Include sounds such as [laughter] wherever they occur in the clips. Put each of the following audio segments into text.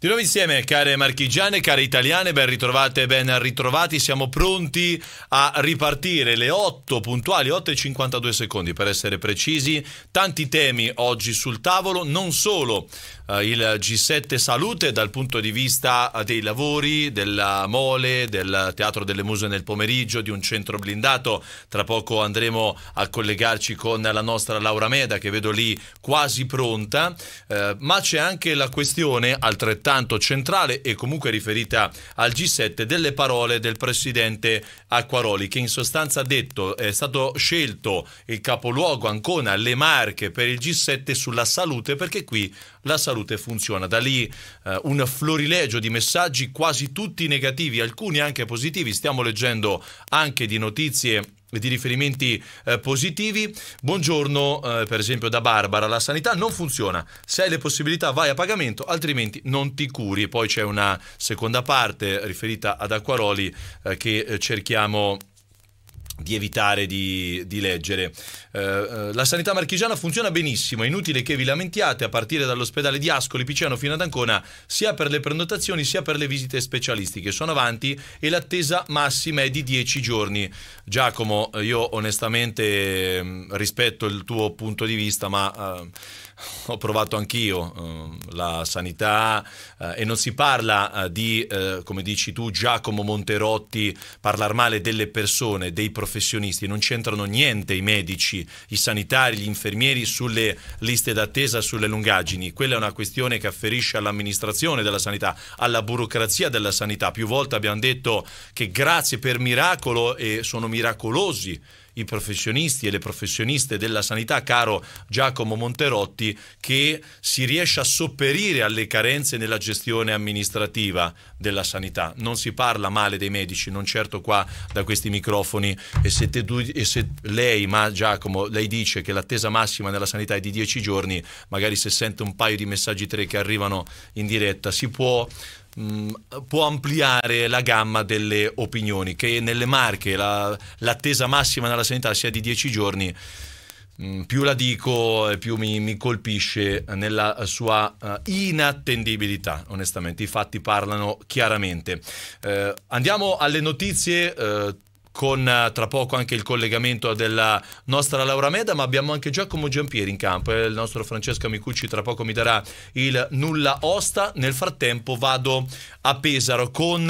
Di nuovo insieme, care marchigiane, care italiane, ben ritrovate e ben ritrovati. Siamo pronti a ripartire le 8 puntuali, 8 e 52 secondi per essere precisi. Tanti temi oggi sul tavolo, non solo eh, il G7 Salute dal punto di vista eh, dei lavori, della mole, del Teatro delle Muse nel pomeriggio, di un centro blindato. Tra poco andremo a collegarci con la nostra Laura Meda che vedo lì quasi pronta, eh, ma c'è anche la questione altrettanto centrale e comunque riferita al G7 delle parole del presidente Acquaroli che in sostanza ha detto è stato scelto il capoluogo Ancona, le Marche per il G7 sulla salute perché qui la salute funziona. Da lì eh, un florilegio di messaggi, quasi tutti negativi, alcuni anche positivi. Stiamo leggendo anche di notizie di riferimenti eh, positivi. Buongiorno, eh, per esempio, da Barbara. La sanità non funziona. Se hai le possibilità, vai a pagamento, altrimenti non ti curi. Poi c'è una seconda parte riferita ad Acquaroli eh, che eh, cerchiamo di evitare di, di leggere. Eh, eh, la sanità marchigiana funziona benissimo, è inutile che vi lamentiate a partire dall'ospedale di Ascoli Piceno fino ad Ancona, sia per le prenotazioni sia per le visite specialistiche. Sono avanti e l'attesa massima è di 10 giorni. Giacomo, io onestamente mm, rispetto il tuo punto di vista, ma... Eh, ho provato anch'io eh, la sanità eh, e non si parla eh, di, eh, come dici tu, Giacomo Monterotti, parlare male delle persone, dei professionisti, non c'entrano niente i medici, i sanitari, gli infermieri sulle liste d'attesa, sulle lungaggini, quella è una questione che afferisce all'amministrazione della sanità, alla burocrazia della sanità. Più volte abbiamo detto che grazie per miracolo e sono miracolosi i professionisti e le professioniste della sanità, caro Giacomo Monterotti, che si riesce a sopperire alle carenze nella gestione amministrativa della sanità. Non si parla male dei medici, non certo qua da questi microfoni. E se, te, e se lei, ma Giacomo, lei dice che l'attesa massima nella sanità è di dieci giorni, magari se sente un paio di messaggi tre che arrivano in diretta, si può Mm, può ampliare la gamma delle opinioni, che nelle Marche la, l'attesa massima nella sanità sia di 10 giorni, mh, mm, più la dico e più mi, mi colpisce nella sua uh, inattendibilità, onestamente, i fatti parlano chiaramente. Uh, andiamo alle notizie. Uh, con eh, tra poco anche il collegamento della nostra Laura Meda, ma abbiamo anche Giacomo Giampieri in campo eh, il nostro Francesco Amicucci tra poco mi darà il nulla osta. Nel frattempo vado a Pesaro con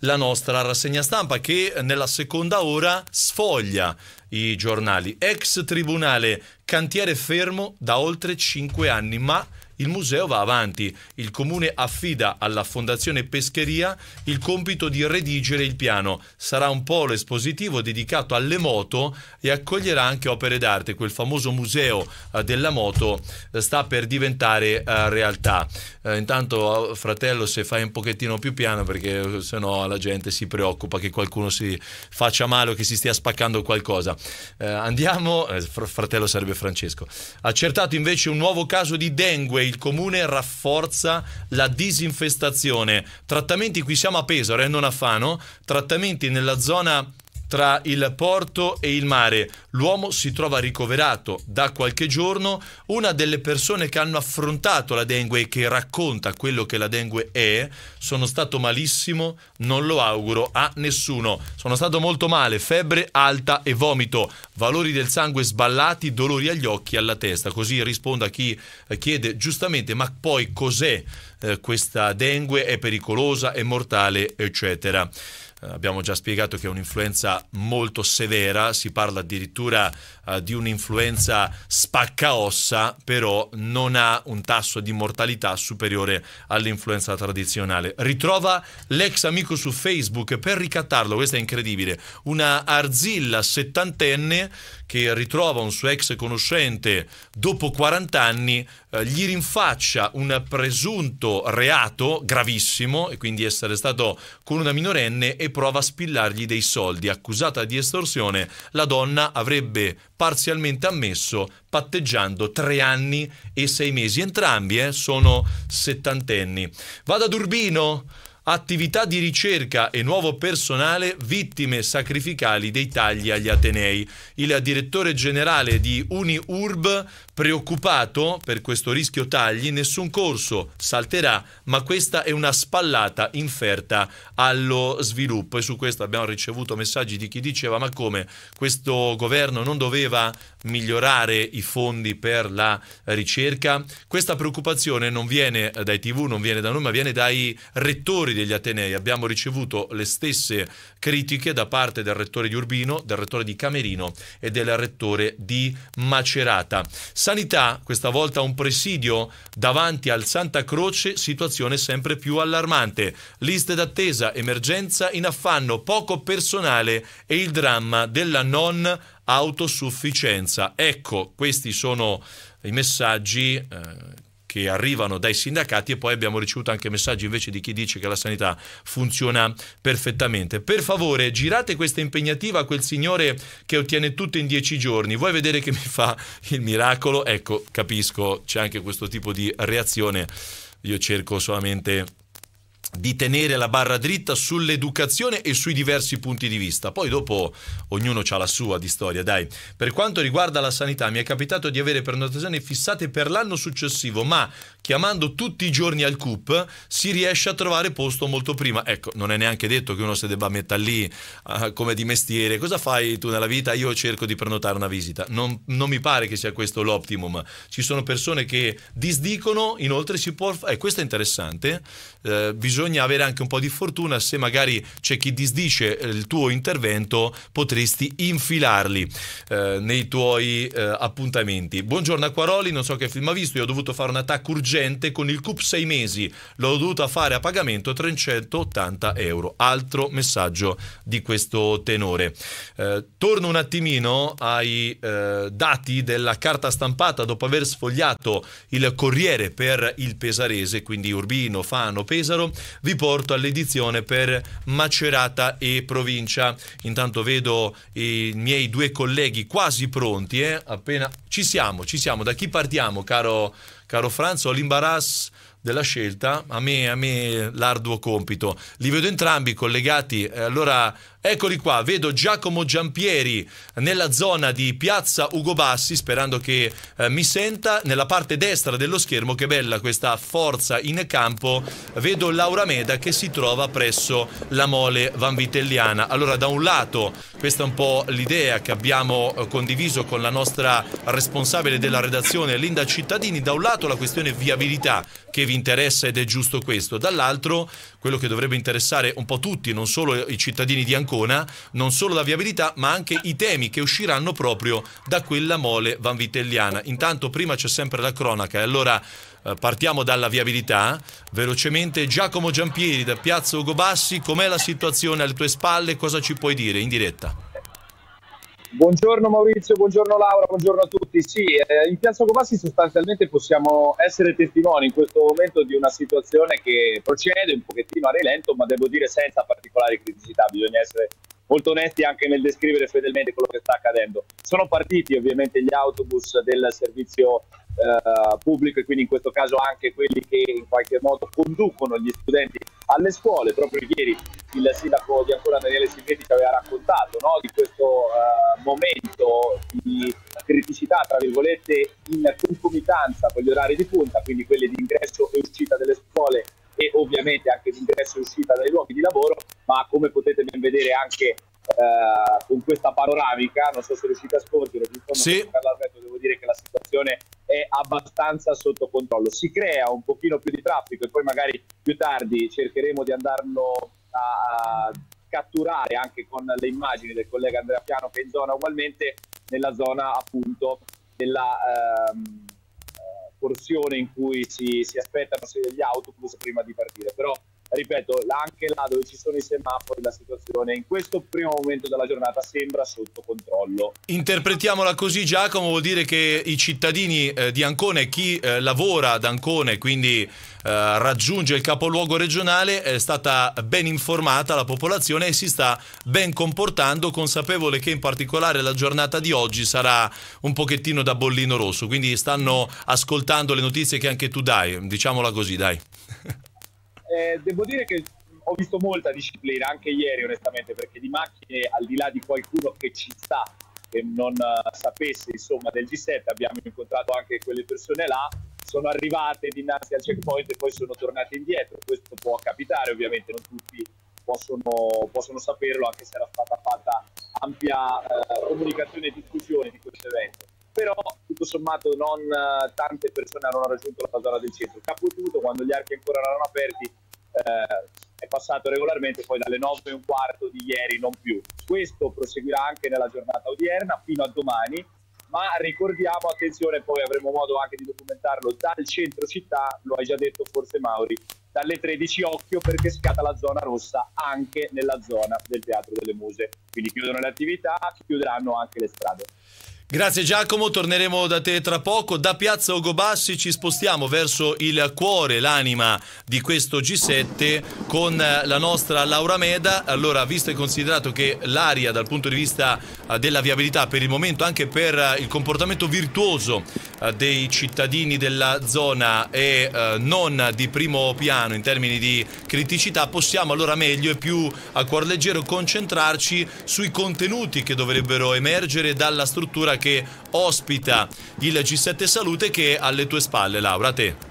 la nostra rassegna stampa che nella seconda ora sfoglia i giornali. Ex tribunale, cantiere fermo da oltre 5 anni, ma il museo va avanti, il comune affida alla Fondazione Pescheria il compito di redigere il piano. Sarà un polo espositivo dedicato alle moto e accoglierà anche opere d'arte. Quel famoso museo eh, della moto eh, sta per diventare eh, realtà. Intanto, oh, fratello, se fai un pochettino più piano perché sennò la gente si preoccupa che qualcuno si faccia male o che si stia spaccando qualcosa. andiamo, fratello sarebbe Francesco. Accertato invece un nuovo caso di dengue il comune rafforza la disinfestazione, trattamenti qui siamo a Pesaro e eh, non a Fano, trattamenti nella zona tra il porto e il mare. L'uomo si trova ricoverato da qualche giorno. Una delle persone che hanno affrontato la dengue e che racconta quello che la dengue è, sono stato malissimo, non lo auguro a nessuno. Sono stato molto male, febbre alta e vomito, valori del sangue sballati, dolori agli occhi e alla testa. Così rispondo a chi eh, chiede giustamente, ma poi cos'è eh, questa dengue? È pericolosa, è mortale, eccetera. Eh, abbiamo già spiegato che è un'influenza molto severa, si parla addirittura eh, di un'influenza spaccaossa, però non ha un tasso di mortalità superiore all'influenza tradizionale. Ritrova l'ex amico su Facebook per ricattarlo, questo è incredibile, una arzilla settantenne che ritrova un suo ex conoscente dopo 40 anni, eh, gli rinfaccia un presunto reato gravissimo, e quindi essere stato con una minorenne, e prova a spillargli dei soldi. Accusata di estorsione, la donna avrebbe parzialmente ammesso patteggiando tre anni e sei mesi. Entrambi eh, sono settantenni. Vado ad Urbino attività di ricerca e nuovo personale vittime sacrificali dei tagli agli Atenei. Il direttore generale di UniUrb Preoccupato per questo rischio tagli, nessun corso salterà, ma questa è una spallata inferta allo sviluppo e su questo abbiamo ricevuto messaggi di chi diceva ma come questo governo non doveva migliorare i fondi per la ricerca? Questa preoccupazione non viene dai tv, non viene da noi, ma viene dai rettori degli Atenei. Abbiamo ricevuto le stesse critiche da parte del rettore di Urbino, del rettore di Camerino e del rettore di Macerata. Sanità, questa volta un presidio davanti al Santa Croce, situazione sempre più allarmante. Liste d'attesa, emergenza in affanno, poco personale e il dramma della non autosufficienza. Ecco, questi sono i messaggi eh, che arrivano dai sindacati e poi abbiamo ricevuto anche messaggi invece di chi dice che la sanità funziona perfettamente. Per favore, girate questa impegnativa a quel signore che ottiene tutto in dieci giorni. Vuoi vedere che mi fa il miracolo? Ecco, capisco, c'è anche questo tipo di reazione. Io cerco solamente di tenere la barra dritta sull'educazione e sui diversi punti di vista. Poi dopo ognuno ha la sua di storia, dai. Per quanto riguarda la sanità, mi è capitato di avere prenotazioni fissate per l'anno successivo, ma chiamando tutti i giorni al CUP si riesce a trovare posto molto prima. Ecco, non è neanche detto che uno si debba mettere lì uh, come di mestiere. Cosa fai tu nella vita? Io cerco di prenotare una visita. Non, non mi pare che sia questo l'optimum. Ci sono persone che disdicono, inoltre si può... E eh, questo è interessante. Eh, bisogna avere anche un po' di fortuna. Se magari c'è chi disdice eh, il tuo intervento, potresti infilarli eh, nei tuoi eh, appuntamenti. Buongiorno Acquaroli, non so che film ha visto, io ho dovuto fare un attacco urgente gente con il CUP 6 mesi, l'ho dovuta fare a pagamento 380 euro. Altro messaggio di questo tenore. Eh, torno un attimino ai eh, dati della carta stampata dopo aver sfogliato il Corriere per il Pesarese, quindi Urbino, Fano, Pesaro, vi porto all'edizione per Macerata e provincia. Intanto vedo i miei due colleghi quasi pronti, eh? appena ci siamo, ci siamo. Da chi partiamo, caro? caro Franz, ho l'imbarazzo della scelta, a me, a me l'arduo compito. Li vedo entrambi collegati, allora Eccoli qua, vedo Giacomo Giampieri nella zona di Piazza Ugo Bassi, sperando che eh, mi senta, nella parte destra dello schermo, che bella questa forza in campo, vedo Laura Meda che si trova presso la mole vanvitelliana. Allora da un lato questa è un po' l'idea che abbiamo eh, condiviso con la nostra responsabile della redazione Linda Cittadini, da un lato la questione viabilità che vi interessa ed è giusto questo, dall'altro quello che dovrebbe interessare un po' tutti, non solo i cittadini di Ancona, Ancona, non solo la viabilità ma anche i temi che usciranno proprio da quella mole vanvitelliana. Intanto prima c'è sempre la cronaca e allora eh, partiamo dalla viabilità. Velocemente Giacomo Giampieri da Piazza Ugo Bassi, com'è la situazione alle tue spalle? Cosa ci puoi dire in diretta? Buongiorno Maurizio, buongiorno Laura, buongiorno a tutti. Sì, eh, in Piazza Covassi sostanzialmente possiamo essere testimoni in questo momento di una situazione che procede un pochettino a rilento, ma devo dire senza particolari criticità, bisogna essere molto onesti anche nel descrivere fedelmente quello che sta accadendo. Sono partiti ovviamente gli autobus del servizio eh, pubblico e quindi in questo caso anche quelli che in qualche modo conducono gli studenti alle scuole. Proprio ieri il sindaco di Ancora Daniele Silvetti ci aveva raccontato no, di questo eh, momento di criticità, tra virgolette, in concomitanza con gli orari di punta, quindi quelli di ingresso e uscita delle scuole e ovviamente anche di ingresso e uscita dai luoghi di lavoro, ma come potete ben vedere anche eh, con questa panoramica, non so se riuscite a scorgere, sì. devo dire che la situazione è abbastanza sotto controllo. Si crea un pochino più di traffico e poi magari più tardi cercheremo di andarlo a catturare anche con le immagini del collega Andrea Piano che è in zona ugualmente nella zona appunto della ehm, eh, porzione in cui si, si aspettano gli autobus prima di partire. Però ripeto, anche là dove ci sono i semafori la situazione in questo primo momento della giornata sembra sotto controllo. Interpretiamola così Giacomo, vuol dire che i cittadini eh, di Ancone, chi eh, lavora ad Ancone, quindi eh, raggiunge il capoluogo regionale, è stata ben informata la popolazione e si sta ben comportando, consapevole che in particolare la giornata di oggi sarà un pochettino da bollino rosso, quindi stanno ascoltando le notizie che anche tu dai, diciamola così, dai. [laughs] eh, devo dire che ho visto molta disciplina anche ieri onestamente perché di macchine al di là di qualcuno che ci sta che non uh, sapesse insomma del G7 abbiamo incontrato anche quelle persone là sono arrivate dinanzi al checkpoint e poi sono tornate indietro questo può capitare ovviamente non tutti possono, possono saperlo anche se era stata fatta ampia uh, comunicazione e discussione di questo evento però tutto sommato non uh, tante persone hanno raggiunto la zona del centro capotutto quando gli archi ancora erano aperti eh, è passato regolarmente poi dalle 9 e un quarto di ieri, non più. Questo proseguirà anche nella giornata odierna fino a domani, ma ricordiamo, attenzione, poi avremo modo anche di documentarlo dal centro città, lo hai già detto forse Mauri, dalle 13 occhio perché scatta la zona rossa anche nella zona del Teatro delle Muse. Quindi chiudono le attività, chiuderanno anche le strade. Grazie Giacomo, torneremo da te tra poco. Da Piazza Ogobassi ci spostiamo verso il cuore, l'anima di questo G7 con la nostra Laura Meda. Allora, visto e considerato che l'aria dal punto di vista eh, della viabilità per il momento, anche per eh, il comportamento virtuoso eh, dei cittadini della zona è non di primo piano in termini di criticità, possiamo allora meglio e più a cuor leggero concentrarci sui contenuti che dovrebbero emergere dalla struttura che ospita il G7 Salute che è alle tue spalle, Laura, a te.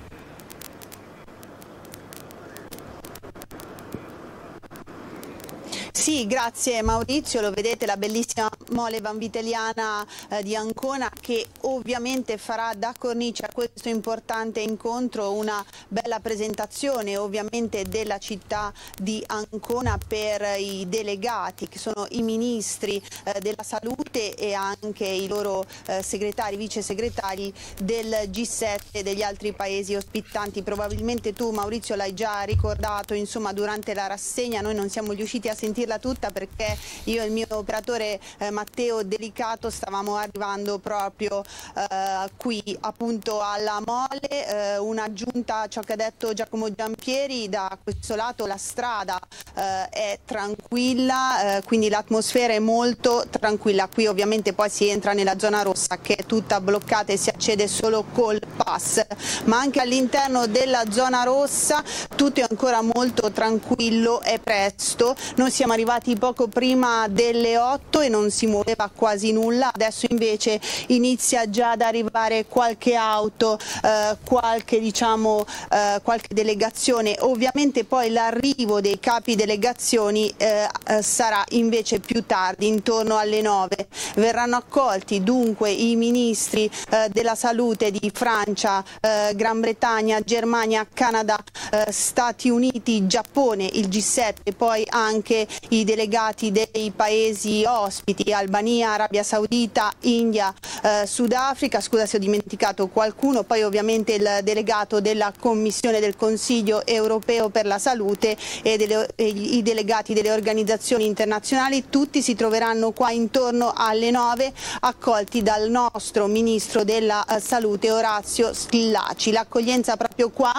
Sì, grazie Maurizio, lo vedete la bellissima mole vanviteliana eh, di Ancona che ovviamente farà da cornice a questo importante incontro una bella presentazione ovviamente della città di Ancona per i delegati che sono i ministri eh, della salute e anche i loro eh, segretari, vice segretari del G7 e degli altri paesi ospitanti. Probabilmente tu Maurizio l'hai già ricordato, insomma durante la rassegna noi non siamo riusciti a sentirla tutta perché io e il mio operatore eh, Matteo Delicato stavamo arrivando proprio eh, qui appunto alla mole, eh, un'aggiunta a ciò che ha detto Giacomo Giampieri, da questo lato la strada eh, è tranquilla, eh, quindi l'atmosfera è molto tranquilla, qui ovviamente poi si entra nella zona rossa che è tutta bloccata e si accede solo col pass, ma anche all'interno della zona rossa tutto è ancora molto tranquillo, è presto, non siamo arrivati arrivati poco prima delle 8 e non si muoveva quasi nulla, adesso invece inizia già ad arrivare qualche auto, eh, qualche, diciamo, eh, qualche delegazione, ovviamente poi l'arrivo dei capi delegazioni eh, eh sarà invece più tardi, intorno alle 9. Verranno accolti dunque i ministri eh, della salute di Francia, eh, Gran Bretagna, Germania, Canada, Stati Uniti, Giappone, il G7 e poi anche i delegati dei paesi ospiti, Albania, Arabia Saudita, India, eh, Sudafrica, scusa se ho dimenticato qualcuno, poi ovviamente il delegato della Commissione del Consiglio europeo per la salute e, delle, e i delegati delle organizzazioni internazionali, tutti si troveranno qua intorno alle 9 accolti dal nostro Ministro della eh, Salute Orazio Stillaci. L'accoglienza proprio qua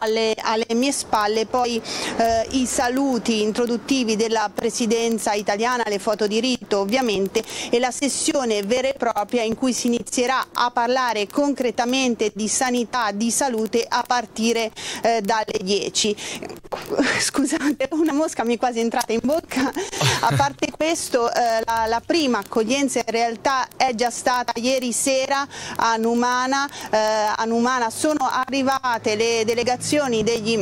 alle, alle, mie spalle, poi eh, i saluti introduttivi della presidenza italiana alle foto di rito ovviamente e la sessione vera e propria in cui si inizierà a parlare concretamente di sanità, di salute a partire eh, dalle 10. [laughs] Scusate, una mosca mi è quasi entrata in bocca. A parte questo, eh, la, la, prima accoglienza in realtà è già stata ieri sera a Numana. Eh, a Numana sono arrivate le delegazioni degli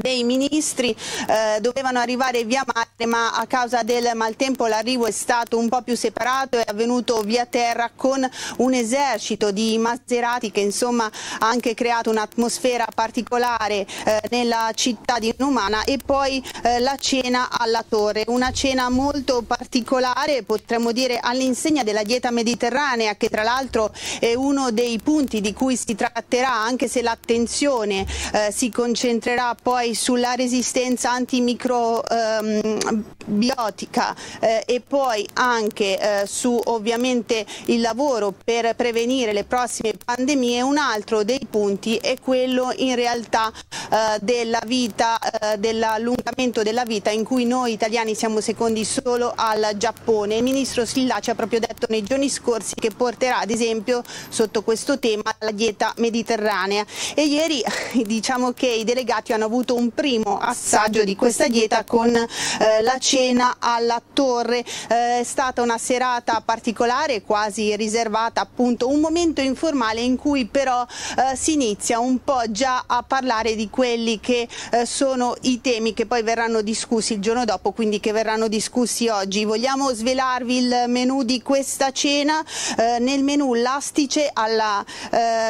dei ministri eh, dovevano arrivare via mare ma a causa del maltempo l'arrivo è stato un po' più separato è avvenuto via terra con un esercito di Maserati che insomma ha anche creato un'atmosfera particolare eh, nella città di Numana e poi eh, la cena alla torre, una cena molto particolare potremmo dire all'insegna della dieta mediterranea che tra l'altro è uno dei punti di cui si tratterà anche se l'attenzione eh, si concentrerà poi sulla resistenza antimicro ehm, biotica eh, e poi anche eh, su ovviamente il lavoro per prevenire le prossime pandemie, un altro dei punti è quello in realtà eh, della vita, eh, dell'allungamento della vita in cui noi italiani siamo secondi solo al Giappone. Il ministro Sillacci ha proprio detto nei giorni scorsi che porterà ad esempio sotto questo tema la dieta mediterranea e ieri [laughs] diciamo che i delegati hanno avuto un primo assaggio di questa dieta con eh, eh, la cena alla torre. Eh, è stata una serata particolare, quasi riservata appunto, un momento informale in cui però eh, si inizia un po' già a parlare di quelli che eh, sono i temi che poi verranno discussi il giorno dopo, quindi che verranno discussi oggi. Vogliamo svelarvi il menù di questa cena, eh, nel menù l'astice alla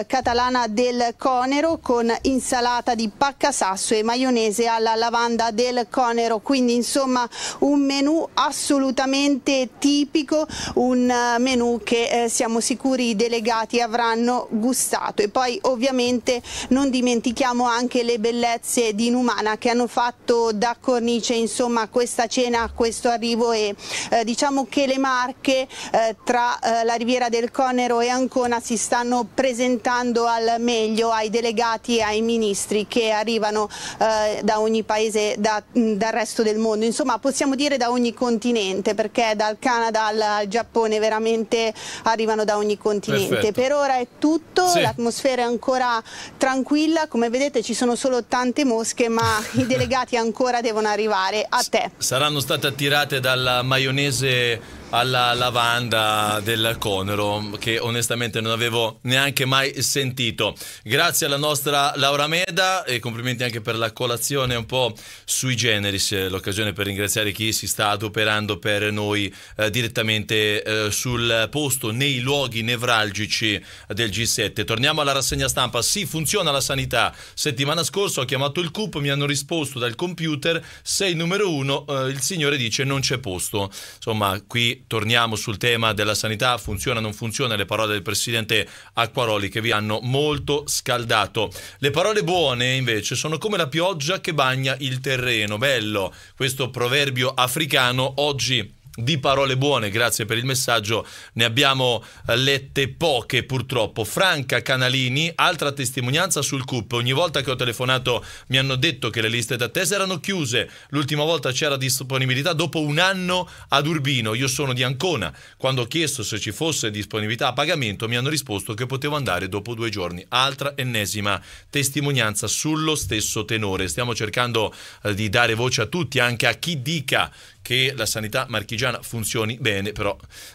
catalana del Conero con insalata di pacca sasso e maionese alla lavanda del Conero, quindi insomma insomma un menù assolutamente tipico, un eh, menù che eh, siamo sicuri i delegati avranno gustato e poi ovviamente non dimentichiamo anche le bellezze di Numana che hanno fatto da cornice insomma questa cena, questo arrivo e eh, diciamo che le Marche eh, tra eh, la Riviera del Conero e Ancona si stanno presentando al meglio ai delegati e ai ministri che arrivano eh, da ogni paese da, mh, mm, dal resto del mondo. Insomma, insomma possiamo dire da ogni continente perché dal Canada al Giappone veramente arrivano da ogni continente. Perfetto. Per ora è tutto, sì. l'atmosfera è ancora tranquilla, come vedete ci sono solo tante mosche ma [laughs] i delegati ancora devono arrivare a te. S saranno state attirate dalla maionese alla lavanda del Conero che onestamente non avevo neanche mai sentito. Grazie alla nostra Laura Meda e complimenti anche per la colazione un po' sui generis, eh, l'occasione per ringraziare chi si sta adoperando per noi eh, direttamente eh, sul posto, nei luoghi nevralgici del G7. Torniamo alla rassegna stampa. Sì, funziona la sanità. Settimana scorsa ho chiamato il CUP, mi hanno risposto dal computer, sei numero uno, eh, il signore dice non c'è posto. Insomma, qui torniamo sul tema della sanità, funziona o non funziona, le parole del Presidente Acquaroli che vi hanno molto scaldato. Le parole buone invece sono come la pioggia che bagna il terreno, bello questo proverbio africano oggi di parole buone, grazie per il messaggio, ne abbiamo eh, lette poche purtroppo. Franca Canalini, altra testimonianza sul CUP. Ogni volta che ho telefonato mi hanno detto che le liste d'attesa erano chiuse. L'ultima volta c'era disponibilità dopo un anno ad Urbino. Io sono di Ancona. Quando ho chiesto se ci fosse disponibilità a pagamento mi hanno risposto che potevo andare dopo due giorni. Altra ennesima testimonianza sullo stesso tenore. Stiamo cercando eh, di dare voce a tutti, anche a chi dica che la sanità marchigiana funzioni bene, però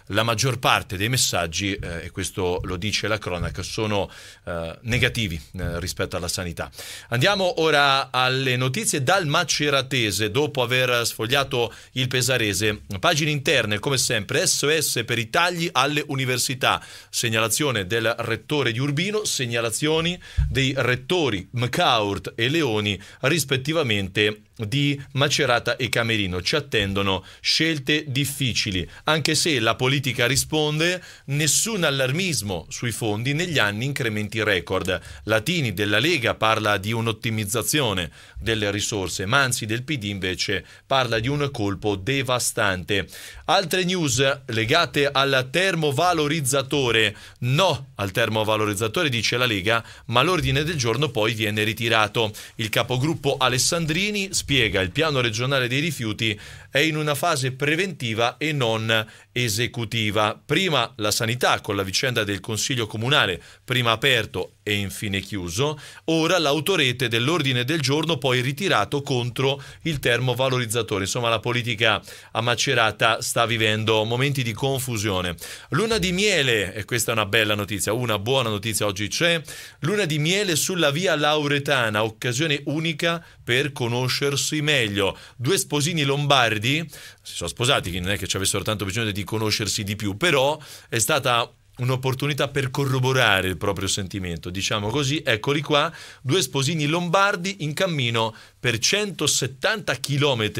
la maggior parte dei messaggi, eh, e questo lo dice la cronaca, sono eh, negativi eh, rispetto alla sanità. Andiamo ora alle notizie dal Maceratese, dopo aver sfogliato il Pesarese. Pagine interne, come sempre, SOS per i tagli alle università, segnalazione del rettore di Urbino, segnalazioni dei rettori McCaurt e Leoni rispettivamente di Macerata e Camerino. Ci attendono attendono scelte difficili, anche se la politica risponde nessun allarmismo sui fondi negli anni incrementi record. Latini della Lega parla di un'ottimizzazione delle risorse, Manzi del PD invece parla di un colpo devastante. Altre news legate al termovalorizzatore. No al termovalorizzatore, dice la Lega, ma l'ordine del giorno poi viene ritirato. Il capogruppo Alessandrini spiega il piano regionale dei rifiuti è in una fase preventiva e non esecutiva. Prima la sanità con la vicenda del Consiglio Comunale, prima aperto e infine chiuso. Ora l'autorete dell'ordine del giorno poi ritirato contro il termovalorizzatore. Insomma, la politica a Macerata sta vivendo momenti di confusione. Luna di miele, e questa è una bella notizia, una buona notizia oggi c'è, luna di miele sulla via Lauretana, occasione unica per conoscersi meglio. Due sposini lombardi si sono sposati, quindi non è che ci avessero tanto bisogno di conoscersi di più, però è stata un'opportunità per corroborare il proprio sentimento. Diciamo così, eccoli qua, due sposini lombardi in cammino per 170 km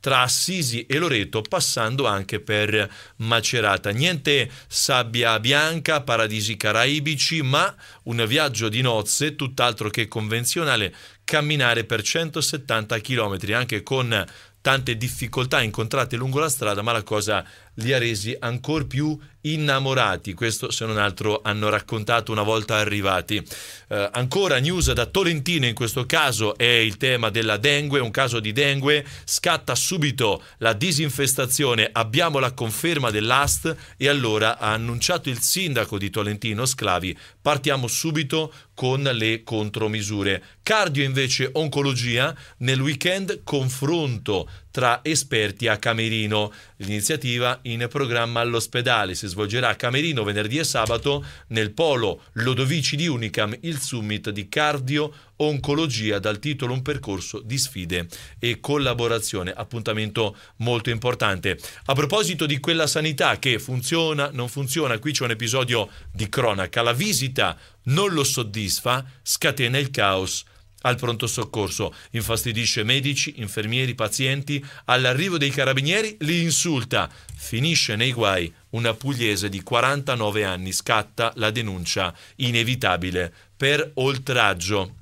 tra Assisi e Loreto, passando anche per Macerata. Niente sabbia bianca, paradisi caraibici, ma un viaggio di nozze, tutt'altro che convenzionale, camminare per 170 km anche con tante difficoltà incontrate lungo la strada, ma la cosa li ha resi ancora più innamorati, questo se non altro hanno raccontato una volta arrivati. Eh, ancora news da Tolentino, in questo caso è il tema della dengue, un caso di dengue, scatta subito la disinfestazione, abbiamo la conferma dell'AST e allora ha annunciato il sindaco di Tolentino Sclavi, partiamo subito con le contromisure. Cardio invece oncologia, nel weekend confronto tra esperti a Camerino. L'iniziativa in programma all'ospedale si svolgerà a Camerino venerdì e sabato nel polo Lodovici di Unicam il summit di cardio oncologia dal titolo Un percorso di sfide e collaborazione, appuntamento molto importante. A proposito di quella sanità che funziona, non funziona, qui c'è un episodio di cronaca, la visita non lo soddisfa, scatena il caos al pronto soccorso, infastidisce medici, infermieri, pazienti, all'arrivo dei carabinieri li insulta, finisce nei guai, una pugliese di 49 anni scatta la denuncia inevitabile per oltraggio.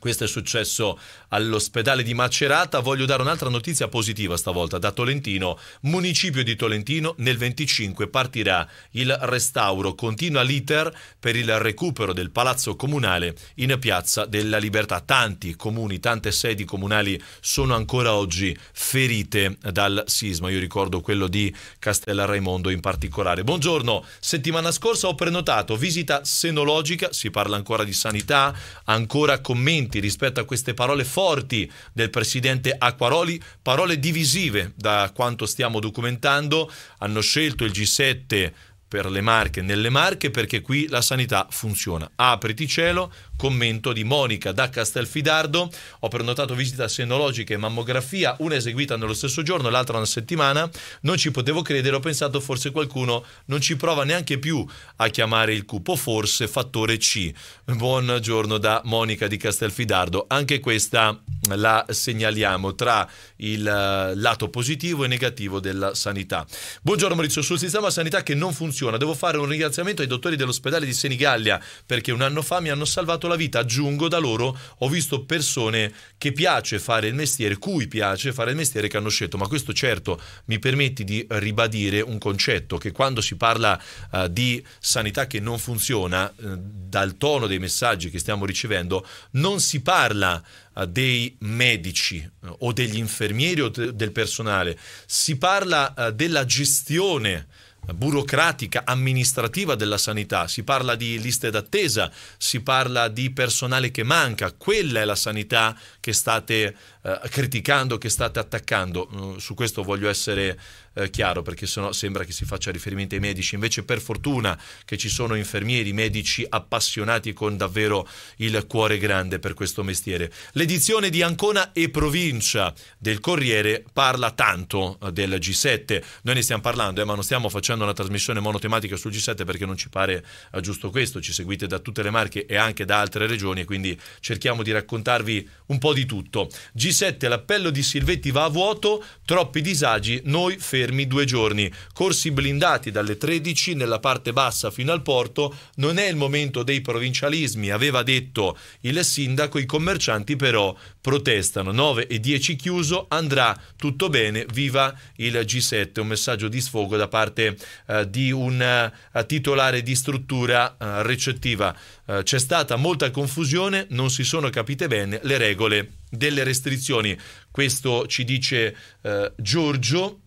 Questo è successo all'ospedale di Macerata. Voglio dare un'altra notizia positiva stavolta da Tolentino, municipio di Tolentino. Nel 25 partirà il restauro, continua l'iter per il recupero del palazzo comunale in Piazza della Libertà. Tanti comuni, tante sedi comunali sono ancora oggi ferite dal sisma. Io ricordo quello di Castel Raimondo in particolare. Buongiorno, settimana scorsa ho prenotato visita senologica, si parla ancora di sanità, ancora commenti rispetto a queste parole forti forti del presidente Acquaroli, parole divisive da quanto stiamo documentando, hanno scelto il G7 per le Marche, nelle Marche perché qui la sanità funziona. Apriti cielo, commento di Monica da Castelfidardo. Ho prenotato visita senologica e mammografia, una eseguita nello stesso giorno, l'altra una settimana. Non ci potevo credere, ho pensato forse qualcuno non ci prova neanche più a chiamare il cupo, forse fattore C. Buongiorno da Monica di Castelfidardo. Anche questa la segnaliamo tra il eh, lato positivo e negativo della sanità. Buongiorno Maurizio, sul sistema sanità che non funziona. Devo fare un ringraziamento ai dottori dell'ospedale di Senigallia perché un anno fa mi hanno salvato la vita, aggiungo da loro, ho visto persone che piace fare il mestiere, cui piace fare il mestiere che hanno scelto, ma questo certo mi permetti di ribadire un concetto che quando si parla uh, di sanità che non funziona, uh, dal tono dei messaggi che stiamo ricevendo, non si parla eh, dei medici o degli infermieri o del personale, si parla della gestione burocratica, amministrativa della sanità, si parla di liste d'attesa, si parla di personale che manca, quella è la sanità che state eh, criticando, che state attaccando. Mm, su questo voglio essere eh, chiaro perché sennò sembra che si faccia riferimento ai medici. Invece per fortuna che ci sono infermieri, medici appassionati con davvero il cuore grande per questo mestiere. L'edizione di Ancona e provincia del Corriere parla tanto eh, del G7. Noi ne stiamo parlando, eh, ma non stiamo facendo una trasmissione monotematica sul G7 perché non ci pare eh, giusto questo. Ci seguite da tutte le marche e anche da altre regioni, quindi cerchiamo di raccontarvi un po' di tutto. G 7 G7 l'appello di Silvetti va a vuoto, troppi disagi, noi fermi due giorni. Corsi blindati dalle 13 nella parte bassa fino al porto, non è il momento dei provincialismi, aveva detto il sindaco, i commercianti però protestano. 9 e 10 chiuso, andrà tutto bene, viva il G7. Un messaggio di sfogo da parte eh, di un eh, titolare di struttura eh, recettiva. Eh, c'è stata molta confusione, non si sono capite bene le regole delle restrizioni. Questo ci dice eh, Giorgio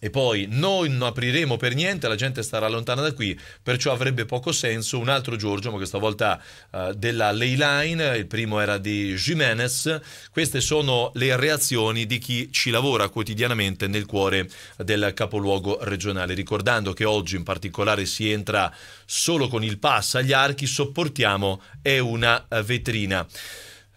e poi noi non apriremo per niente, la gente starà lontana da qui, perciò avrebbe poco senso un altro Giorgio, ma questa volta uh, della Line, il primo era di Jimenez. Queste sono le reazioni di chi ci lavora quotidianamente nel cuore del capoluogo regionale. Ricordando che oggi in particolare si entra solo con il pass agli archi, sopportiamo, è una vetrina.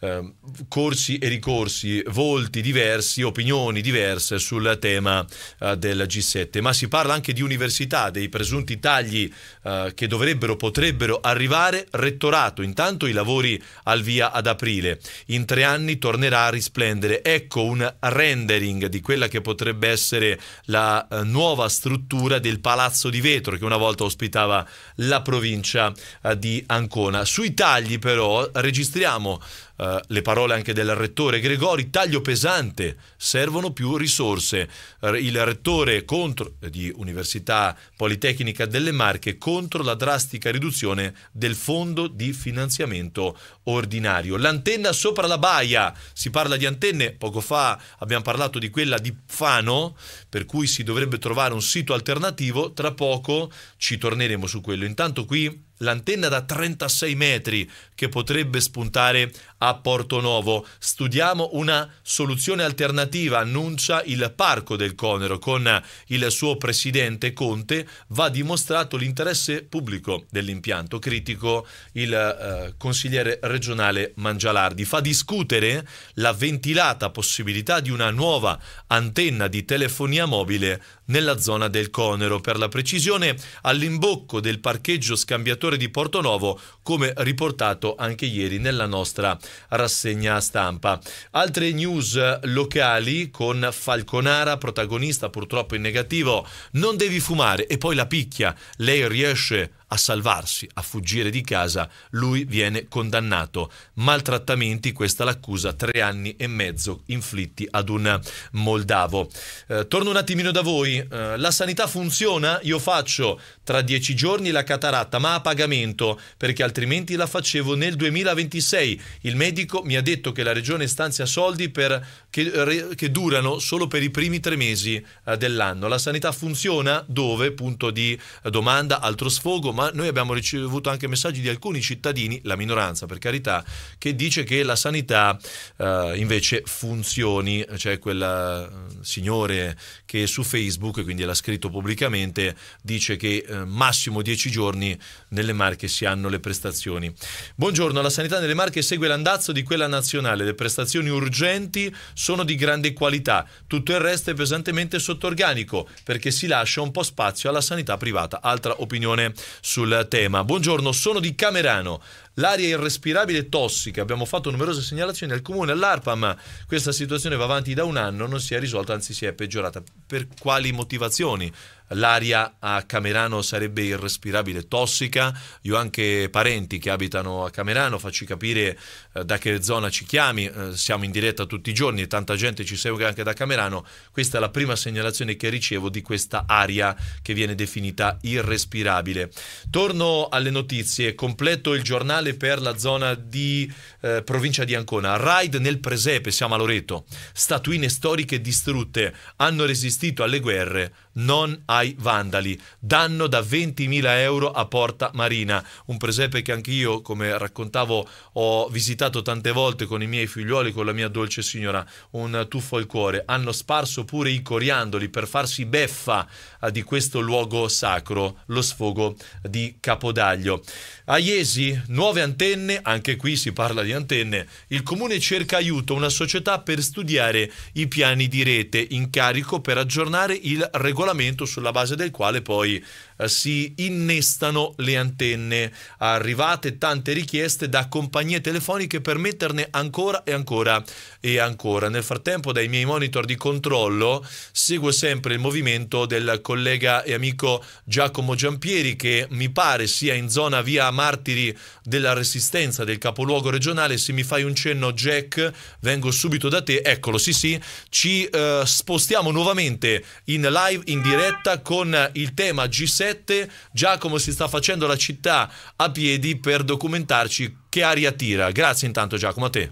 Ehm, corsi e ricorsi, volti diversi, opinioni diverse sul tema eh, del G7, ma si parla anche di università, dei presunti tagli eh, che dovrebbero, potrebbero arrivare, rettorato, intanto i lavori al via ad aprile, in tre anni tornerà a risplendere, ecco un rendering di quella che potrebbe essere la eh, nuova struttura del Palazzo di Vetro che una volta ospitava la provincia eh, di Ancona. Sui tagli però registriamo eh, le parole anche del rettore Gregori, taglio pesante, servono più risorse. Eh, il rettore contro, eh, di Università Politecnica delle Marche contro la drastica riduzione del fondo di finanziamento ordinario. L'antenna sopra la baia, si parla di antenne, poco fa abbiamo parlato di quella di Fano, per cui si dovrebbe trovare un sito alternativo, tra poco ci torneremo su quello. Intanto qui l'antenna da 36 metri che potrebbe spuntare a Portonovo. Studiamo una soluzione alternativa, annuncia il Parco del Conero con il suo presidente Conte. Va dimostrato l'interesse pubblico dell'impianto, critico il eh, consigliere regionale Mangialardi. Fa discutere la ventilata possibilità di una nuova antenna di telefonia mobile nella zona del Conero, per la precisione all'imbocco del parcheggio scambiatore di Porto Portonovo, come riportato anche ieri nella nostra rassegna stampa. Altre news eh, locali con Falconara, protagonista purtroppo in negativo, non devi fumare e poi la picchia, lei riesce a a salvarsi, a fuggire di casa, lui viene condannato. Maltrattamenti, questa l'accusa, tre anni e mezzo inflitti ad un moldavo. Eh, torno un attimino da voi, eh, la sanità funziona? Io faccio tra dieci giorni la cataratta, ma a pagamento, perché altrimenti la facevo nel 2026. Il medico mi ha detto che la regione stanzia soldi per, che, che durano solo per i primi tre mesi eh, dell'anno. La sanità funziona? Dove? Punto di eh, domanda, altro sfogo, ma noi abbiamo ricevuto anche messaggi di alcuni cittadini, la minoranza per carità, che dice che la sanità eh, invece funzioni, cioè quel eh, signore che su Facebook, quindi l'ha scritto pubblicamente, dice che eh, massimo 10 giorni nelle Marche si hanno le prestazioni. Buongiorno, la sanità nelle Marche segue l'andazzo di quella nazionale, le prestazioni urgenti sono di grande qualità, tutto il resto è pesantemente sotto organico perché si lascia un po' spazio alla sanità privata. Altra opinione sul tema. Buongiorno, sono di Camerano. L'aria è irrespirabile e tossica. Abbiamo fatto numerose segnalazioni al comune, all'ARPA, ma questa situazione va avanti da un anno, non si è risolta, anzi si è peggiorata. Per quali motivazioni? l'aria a Camerano sarebbe irrespirabile, tossica. Io ho anche parenti che abitano a Camerano, facci capire eh, da che zona ci chiami, eh, siamo in diretta tutti i giorni e tanta gente ci segue anche da Camerano. Questa è la prima segnalazione che ricevo di questa aria che viene definita irrespirabile. Torno alle notizie, completo il giornale per la zona di eh, provincia di Ancona. Raid nel presepe, siamo a Loreto. Statuine storiche distrutte hanno resistito alle guerre, non a ai vandali. Danno da 20.000 euro a Porta Marina, un presepe che anch'io, come raccontavo, ho visitato tante volte con i miei figlioli, con la mia dolce signora, un tuffo al cuore. Hanno sparso pure i coriandoli per farsi beffa ah, di questo luogo sacro, lo sfogo di Capodaglio. A Iesi, nuove antenne, anche qui si parla di antenne, il comune cerca aiuto, una società per studiare i piani di rete, in carico per aggiornare il regolamento sulla alla base del quale poi eh, si innestano le antenne. Arrivate tante richieste da compagnie telefoniche per metterne ancora e ancora e ancora. Nel frattempo dai miei monitor di controllo seguo sempre il movimento del collega e amico Giacomo Giampieri che mi pare sia in zona via Martiri della Resistenza del capoluogo regionale. Se mi fai un cenno Jack vengo subito da te. Eccolo, sì sì, ci eh, spostiamo nuovamente in live in diretta con il tema G7 7 Giacomo si sta facendo la città a piedi per documentarci che aria tira. Grazie intanto Giacomo, a te.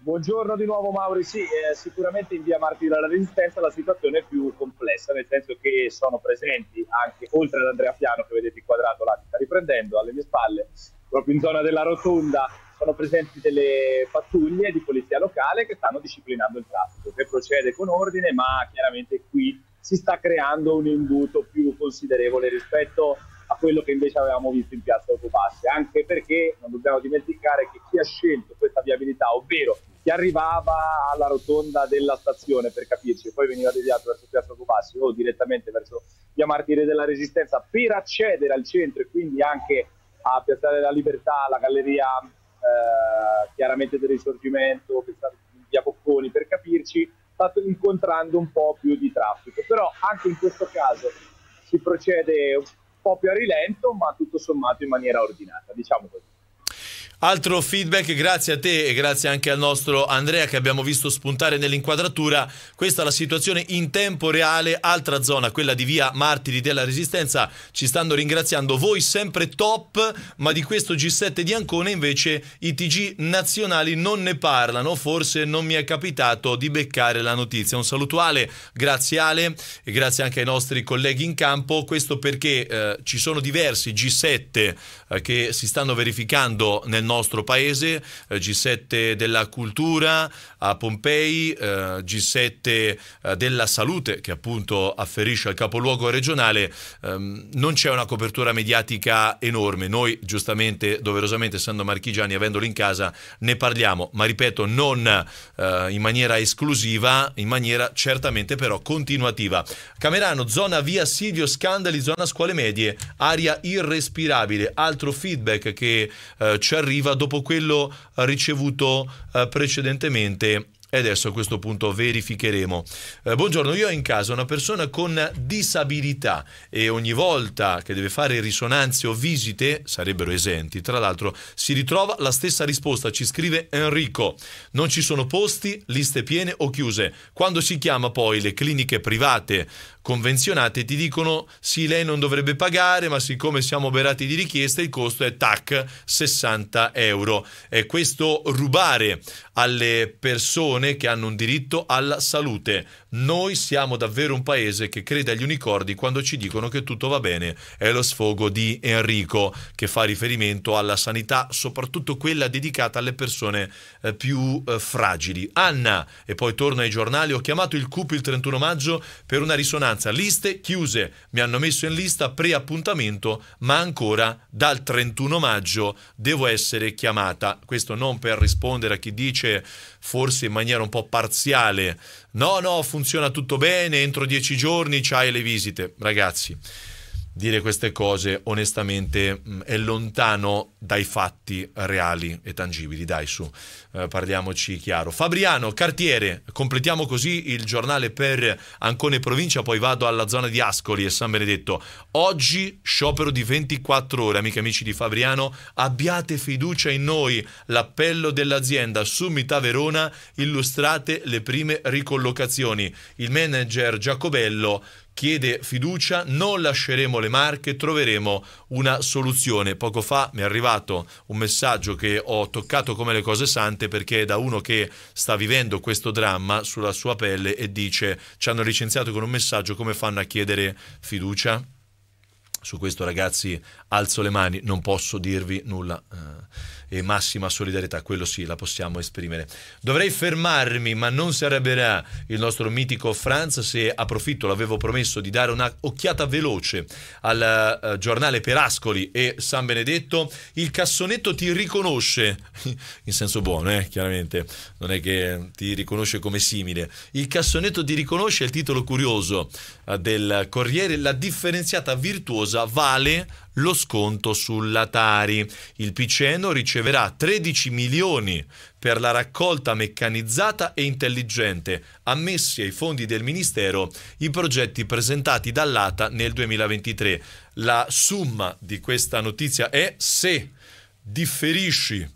Buongiorno di nuovo Mauri, sì, eh, sicuramente in via Martina la Resistenza la situazione è più complessa, nel senso che sono presenti anche, oltre ad Andrea Piano che vedete inquadrato là, sta riprendendo alle mie spalle, proprio in zona della rotonda, sono presenti delle pattuglie di polizia locale che stanno disciplinando il traffico, che procede con ordine, ma chiaramente qui si sta creando un imbuto più considerevole rispetto a quello che invece avevamo visto in piazza Autobassi, anche perché non dobbiamo dimenticare che chi ha scelto questa viabilità, ovvero chi arrivava alla rotonda della stazione per capirci, poi veniva deviato verso piazza Autobassi o direttamente verso via Martire della Resistenza per accedere al centro e quindi anche a Piazza della Libertà, la galleria eh, chiaramente del Risorgimento, via Bocconi per capirci, stato incontrando un po' più di traffico. Però anche in questo caso si procede un po' più a rilento, ma tutto sommato in maniera ordinata, diciamo così. Altro feedback, grazie a te e grazie anche al nostro Andrea che abbiamo visto spuntare nell'inquadratura. Questa è la situazione in tempo reale, altra zona, quella di via Martiri della Resistenza. Ci stanno ringraziando voi sempre top, ma di questo G7 di Ancona invece i TG nazionali non ne parlano, forse non mi è capitato di beccare la notizia. Un saluto Ale, grazie Ale e grazie anche ai nostri colleghi in campo. Questo perché eh, ci sono diversi G7 eh, che si stanno verificando nel nel nostro paese, eh, G7 della cultura a Pompei, eh, G7 eh, della salute che appunto afferisce al capoluogo regionale, ehm, non c'è una copertura mediatica enorme. Noi giustamente, doverosamente, essendo marchigiani, avendoli in casa, ne parliamo, ma ripeto, non in maniera esclusiva, in maniera certamente però continuativa. Camerano, zona via Silvio Scandali, zona scuole medie, aria irrespirabile. Altro feedback che ci arriva arriva dopo quello eh, ricevuto eh, precedentemente e adesso a questo punto verificheremo. Eh, buongiorno, io ho in casa una persona con disabilità e ogni volta che deve fare risonanze o visite, sarebbero esenti, tra l'altro si ritrova la stessa risposta, ci scrive Enrico, non ci sono posti, liste piene o chiuse. Quando si chiama poi le cliniche private convenzionate ti dicono sì lei non dovrebbe pagare ma siccome siamo berati di richieste il costo è tac 60 euro e questo rubare alle persone persone che hanno un diritto alla salute. Noi siamo davvero un paese che crede agli unicordi quando ci dicono che tutto va bene. È lo sfogo di Enrico che fa riferimento alla sanità, soprattutto quella dedicata alle persone eh, più eh, fragili. Anna, e poi torno ai giornali, ho chiamato il CUP il 31 maggio per una risonanza. Liste chiuse, mi hanno messo in lista preappuntamento, ma ancora dal 31 maggio devo essere chiamata. Questo non per rispondere a chi dice forse in maniera un po' parziale no, no, funziona tutto bene, entro dieci giorni c'hai le visite, ragazzi dire queste cose onestamente mh, mm, è lontano dai fatti reali e tangibili. Dai su, eh, parliamoci chiaro. Fabriano, Cartiere, completiamo così il giornale per Ancone Provincia, poi vado alla zona di Ascoli e San Benedetto. Oggi sciopero di 24 ore, amiche e amici di Fabriano, abbiate fiducia in noi. L'appello dell'azienda Summita Verona, illustrate le prime ricollocazioni. Il manager Giacobello chiede fiducia, non lasceremo le marche, troveremo una soluzione. Poco fa mi è arrivato un messaggio che ho toccato come le cose sante perché è da uno che sta vivendo questo dramma sulla sua pelle e dice ci hanno licenziato con un messaggio come fanno a chiedere fiducia. Su questo ragazzi alzo le mani, non posso dirvi nulla. Eh, e massima solidarietà, quello sì, la possiamo esprimere. Dovrei fermarmi, ma non si arrabbierà il nostro mitico Franz se approfitto, l'avevo promesso, di dare un'occhiata veloce al uh, giornale Perascoli e San Benedetto. Il cassonetto ti riconosce, [laughs] in senso buono, eh, chiaramente, non è che ti riconosce come simile. Il cassonetto ti riconosce è il titolo curioso eh, del Corriere, la differenziata virtuosa vale lo sconto sull'Atari. Il Piceno riceverà 13 milioni per la raccolta meccanizzata e intelligente, ammessi ai fondi del Ministero i progetti presentati dall'ATA nel 2023. La somma di questa notizia è se differisci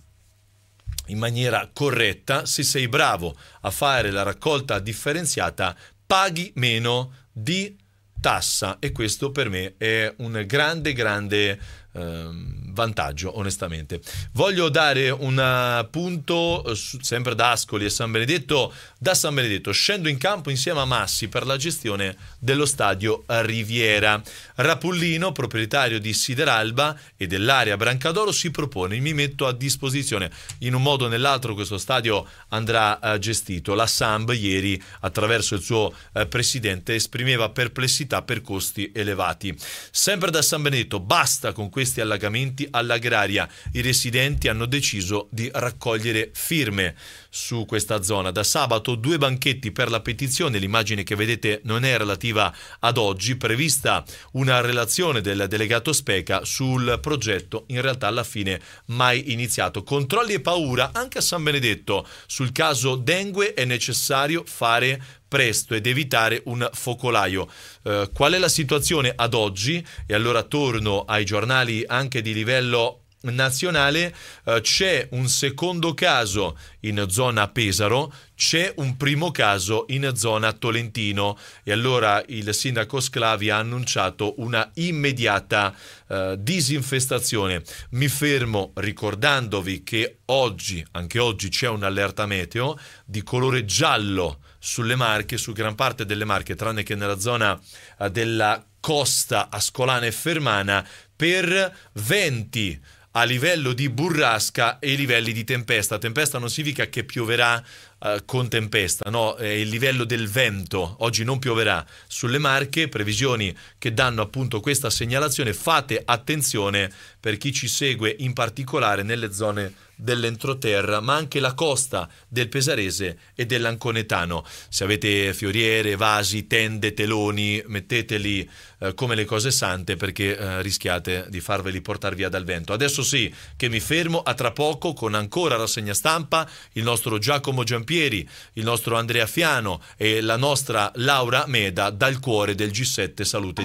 in maniera corretta, se sei bravo a fare la raccolta differenziata, paghi meno di tassa e questo per me è un grande, grande... Ehm, vantaggio, onestamente. Voglio dare un eh, punto, eh, sempre da Ascoli e San Benedetto, da San Benedetto scendo in campo insieme a Massi per la gestione dello stadio Riviera. Rapullino, proprietario di Sideralba e dell'area Brancadoro, si propone, mi metto a disposizione. In un modo o nell'altro questo stadio andrà eh, gestito. La Samb ieri, attraverso il suo presidente, esprimeva perplessità per costi elevati. Sempre da San Benedetto, basta con questi allagamenti all'agraria. I residenti hanno deciso di raccogliere firme su questa zona. Da sabato due banchetti per la petizione, l'immagine che vedete non è relativa ad oggi, prevista una relazione del delegato Speca sul progetto, in realtà alla fine mai iniziato. Controlli e paura anche a San Benedetto, sul caso dengue è necessario fare presto ed evitare un focolaio. Eh, qual è la situazione ad oggi? E allora torno ai giornali anche di livello nazionale eh, c'è un secondo caso in zona Pesaro, c'è un primo caso in zona Tolentino e allora il sindaco Sclavi ha annunciato una immediata eh, disinfestazione. Mi fermo ricordandovi che oggi, anche oggi c'è un'allerta meteo di colore giallo sulle Marche, su gran parte delle Marche, tranne che nella zona eh, della costa ascolana e fermana per venti a livello di burrasca e livelli di tempesta. Tempesta non significa che pioverà eh, con tempesta, no? eh, il livello del vento, oggi non pioverà sulle Marche, previsioni che danno appunto questa segnalazione, fate attenzione per chi ci segue in particolare nelle zone dell'entroterra, ma anche la costa del Pesarese e dell'Anconetano. Se avete fioriere, vasi, tende, teloni, metteteli eh, come le cose sante perché eh, rischiate di farveli portare via dal vento. Adesso sì che mi fermo, a tra poco con ancora rassegna stampa il nostro Giacomo Giampino Sampieri, il nostro Andrea Fiano e la nostra Laura Meda dal cuore del G7 Salute.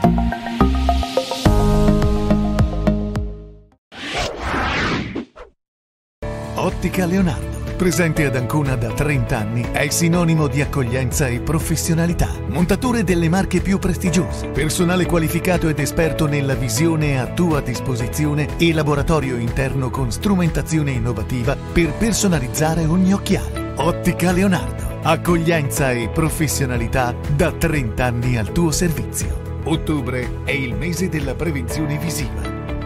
Ottica Leonardo. Presente ad Ancona da 30 anni, è sinonimo di accoglienza e professionalità. Montature delle marche più prestigiose, personale qualificato ed esperto nella visione a tua disposizione e laboratorio interno con strumentazione innovativa per personalizzare ogni occhiale. Ottica Leonardo. Accoglienza e professionalità da 30 anni al tuo servizio. Ottobre è il mese della prevenzione visiva.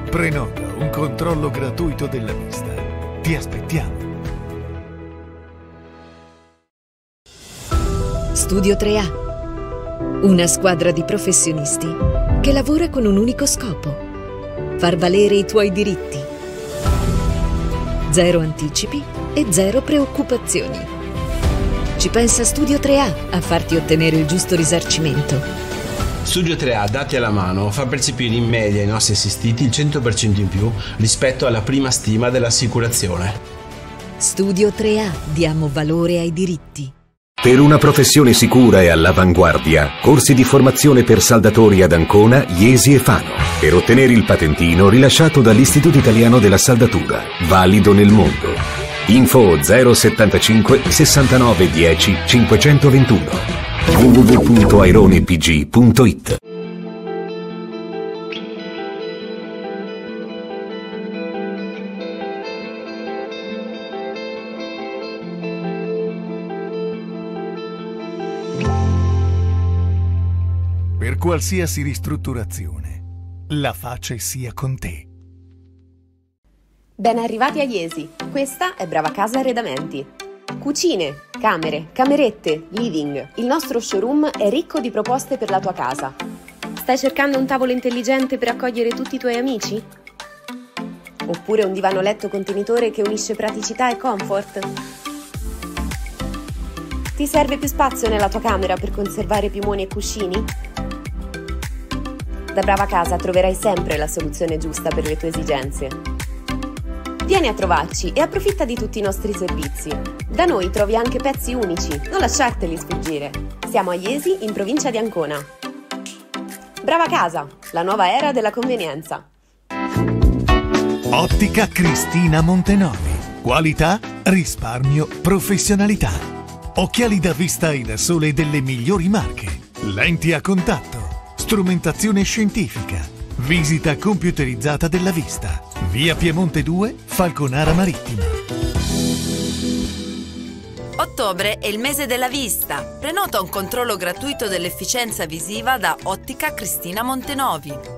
Prenota un controllo gratuito della vista. Ti aspettiamo. Studio 3A. Una squadra di professionisti che lavora con un unico scopo. Far valere i tuoi diritti. Zero anticipi e zero preoccupazioni. Ci pensa Studio 3A a farti ottenere il giusto risarcimento. Studio 3A dati alla mano fa percepire in media ai nostri assistiti il 100% in più rispetto alla prima stima dell'assicurazione. Studio 3A, diamo valore ai diritti. Per una professione sicura e all'avanguardia, corsi di formazione per saldatori ad Ancona, Iesi e Fano. Per ottenere il patentino rilasciato dall'Istituto Italiano della Saldatura, valido nel mondo. Info 075 69 10 521 www.aironepg.it Per qualsiasi ristrutturazione, la pace sia con te. Ben arrivati a Iesi, questa è Brava Casa Arredamenti. Cucine, camere, camerette, living. Il nostro showroom è ricco di proposte per la tua casa. Stai cercando un tavolo intelligente per accogliere tutti i tuoi amici? Oppure un divano letto contenitore che unisce praticità e comfort? Ti serve più spazio nella tua camera per conservare piumoni e cuscini? Da Brava Casa troverai sempre la soluzione giusta per le tue esigenze. Vieni a trovarci e approfitta di tutti i nostri servizi. Da noi trovi anche pezzi unici, non lasciarteli sfuggire. Siamo a Iesi, in provincia di Ancona. Brava casa, la nuova era della convenienza. Ottica Cristina Montenori. Qualità, risparmio, professionalità. Occhiali da vista e da sole delle migliori marche. Lenti a contatto. Strumentazione scientifica. Visita computerizzata della vista Via Piemonte 2, Falconara Marittima. Ottobre è il mese della vista. Prenota un controllo gratuito dell'efficienza visiva da Ottica Cristina Montenovi.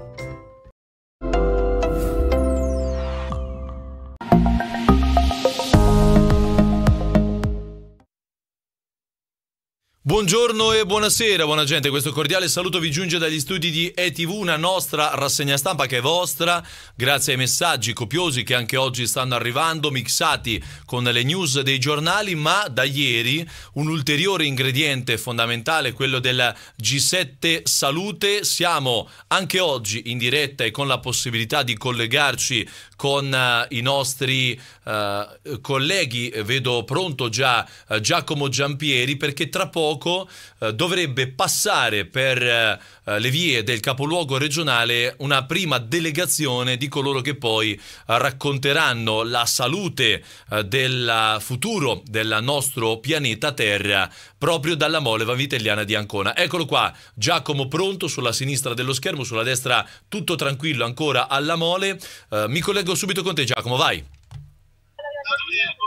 Buongiorno e buonasera, buona gente. Questo cordiale saluto vi giunge dagli studi di ETV, una nostra rassegna stampa che è vostra, grazie ai messaggi copiosi che anche oggi stanno arrivando, mixati con le news dei giornali, ma da ieri un ulteriore ingrediente fondamentale, quello del G7 Salute. Siamo anche oggi in diretta e con la possibilità di collegarci con uh, i nostri uh, colleghi, vedo pronto già uh, Giacomo Giampieri, perché tra poco poco eh, dovrebbe passare per eh, le vie del capoluogo regionale una prima delegazione di coloro che poi eh, racconteranno la salute eh, del futuro del nostro pianeta Terra proprio dalla mole vanvitelliana di Ancona. Eccolo qua, Giacomo pronto sulla sinistra dello schermo, sulla destra tutto tranquillo ancora alla mole. Eh, mi collego subito con te Giacomo, vai.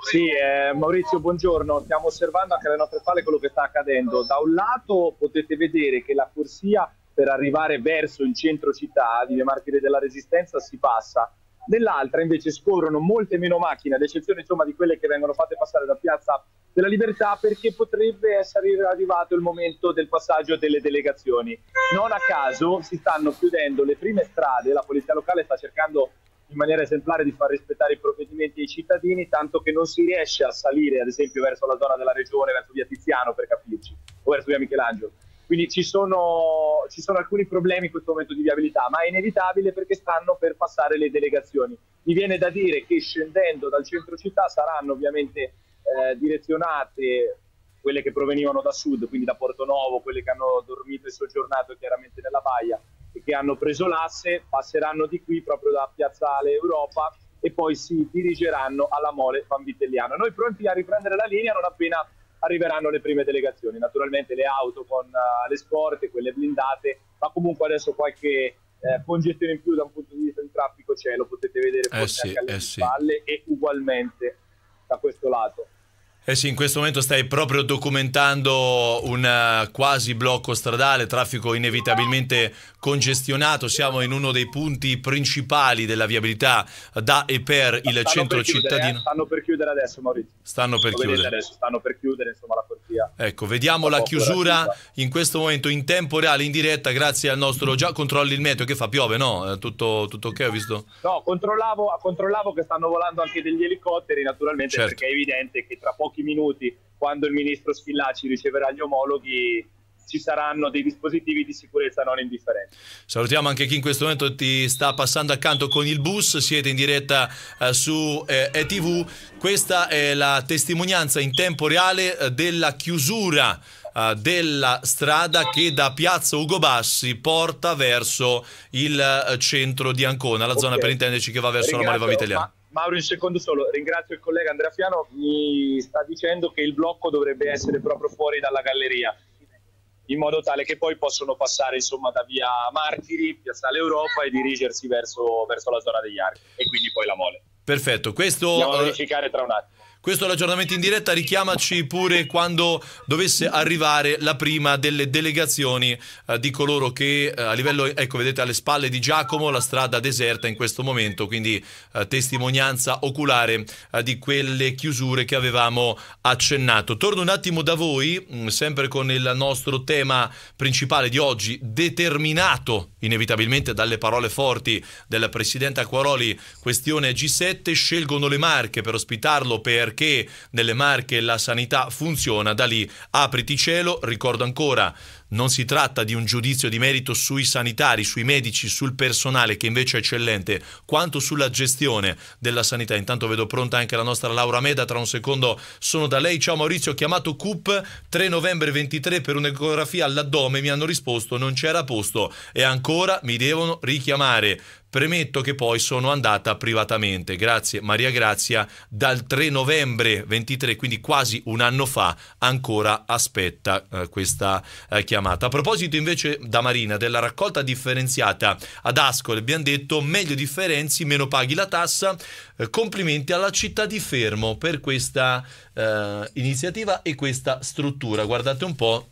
Sì, eh, Maurizio, buongiorno. Stiamo osservando anche alle nostre spalle quello che sta accadendo. Da un lato potete vedere che la corsia per arrivare verso il centro città di Via Martire della Resistenza si passa. Nell'altra invece scorrono molte meno macchine, ad eccezione insomma, di quelle che vengono fatte passare da Piazza della Libertà perché potrebbe essere arrivato il momento del passaggio delle delegazioni. Non a caso si stanno chiudendo le prime strade, la polizia locale sta cercando in maniera esemplare di far rispettare i provvedimenti ai cittadini, tanto che non si riesce a salire, ad esempio, verso la zona della regione, verso via Tiziano per capirci, o verso via Michelangelo. Quindi ci sono, ci sono alcuni problemi in questo momento di viabilità, ma è inevitabile perché stanno per passare le delegazioni. Mi viene da dire che scendendo dal centro città saranno ovviamente eh, direzionate quelle che provenivano da sud, quindi da Porto Portonovo, quelle che hanno dormito e soggiornato chiaramente nella baia, che hanno preso l'asse passeranno di qui proprio da Piazzale Europa e poi si dirigeranno alla Mole Panvitelliana. Noi pronti a riprendere la linea non appena arriveranno le prime delegazioni, naturalmente le auto con uh, le scorte, quelle blindate, ma comunque adesso qualche eh, congestione in più da un punto di vista del traffico c'è, lo potete vedere eh forse sì, anche alle eh spalle sì. e ugualmente da questo lato. Eh sì, in questo momento stai proprio documentando un eh, quasi blocco stradale, traffico inevitabilmente congestionato, siamo in uno dei punti principali della viabilità da e per il stanno centro per eh, cittadino. Eh? Stanno per chiudere adesso Maurizio. Stanno per Lo chiudere. Adesso, stanno per chiudere insomma, la portia. Ecco, vediamo la chiusura in questo momento in tempo reale, in diretta, grazie al nostro... Già controlli il meteo che fa, piove no? Eh, tutto, tutto ok, ho visto? No, controllavo, controllavo, che stanno volando anche degli elicotteri naturalmente certo. perché è evidente che tra poco pochi minuti, quando il ministro Schillaci riceverà gli omologhi, ci saranno dei dispositivi di sicurezza non indifferenti. Salutiamo anche chi in questo momento ti sta passando accanto con il bus, siete in diretta eh, su eh, ETV, questa è la testimonianza in tempo reale eh, della chiusura eh, della strada che da piazza Ugo Bassi porta verso il eh, centro di Ancona, la okay. zona per intenderci che va verso Ringrazio, la Mareva Vitaliana. Ma Mauro, un secondo solo, ringrazio il collega Andrea Fiano, mi sta dicendo che il blocco dovrebbe essere proprio fuori dalla galleria, in modo tale che poi possono passare insomma, da via Martiri, Piazzale Europa e dirigersi verso, verso la zona degli archi e quindi poi la mole. Perfetto, questo... Andiamo a eh, verificare tra un attimo. Questo è l'aggiornamento in diretta, richiamaci pure quando dovesse arrivare la prima delle delegazioni eh, di coloro che eh, a livello, ecco vedete alle spalle di Giacomo la strada deserta in questo momento, quindi eh, testimonianza oculare eh, di quelle chiusure che avevamo accennato. Torno un attimo da voi, mh, mm, sempre con il nostro tema principale di oggi, determinato inevitabilmente dalle parole forti del Presidente Acquaroli, questione G7, scelgono le Marche per ospitarlo per perché nelle Marche la sanità funziona, da lì apriti cielo, ricordo ancora non si tratta di un giudizio di merito sui sanitari, sui medici, sul personale che invece è eccellente, quanto sulla gestione della sanità. Intanto vedo pronta anche la nostra Laura Meda, tra un secondo sono da lei. Ciao Maurizio, ho chiamato CUP 3 novembre 23 per un'ecografia all'addome, mi hanno risposto non c'era posto e ancora mi devono richiamare. Premetto che poi sono andata privatamente, grazie Maria Grazia, dal 3 novembre 23, quindi quasi un anno fa, ancora aspetta eh, questa eh, chiamata. A proposito invece da Marina della raccolta differenziata ad Ascoli, abbiamo detto meglio differenzi, meno paghi la tassa. Eh, complimenti alla città di Fermo per questa eh, iniziativa e questa struttura. Guardate un po'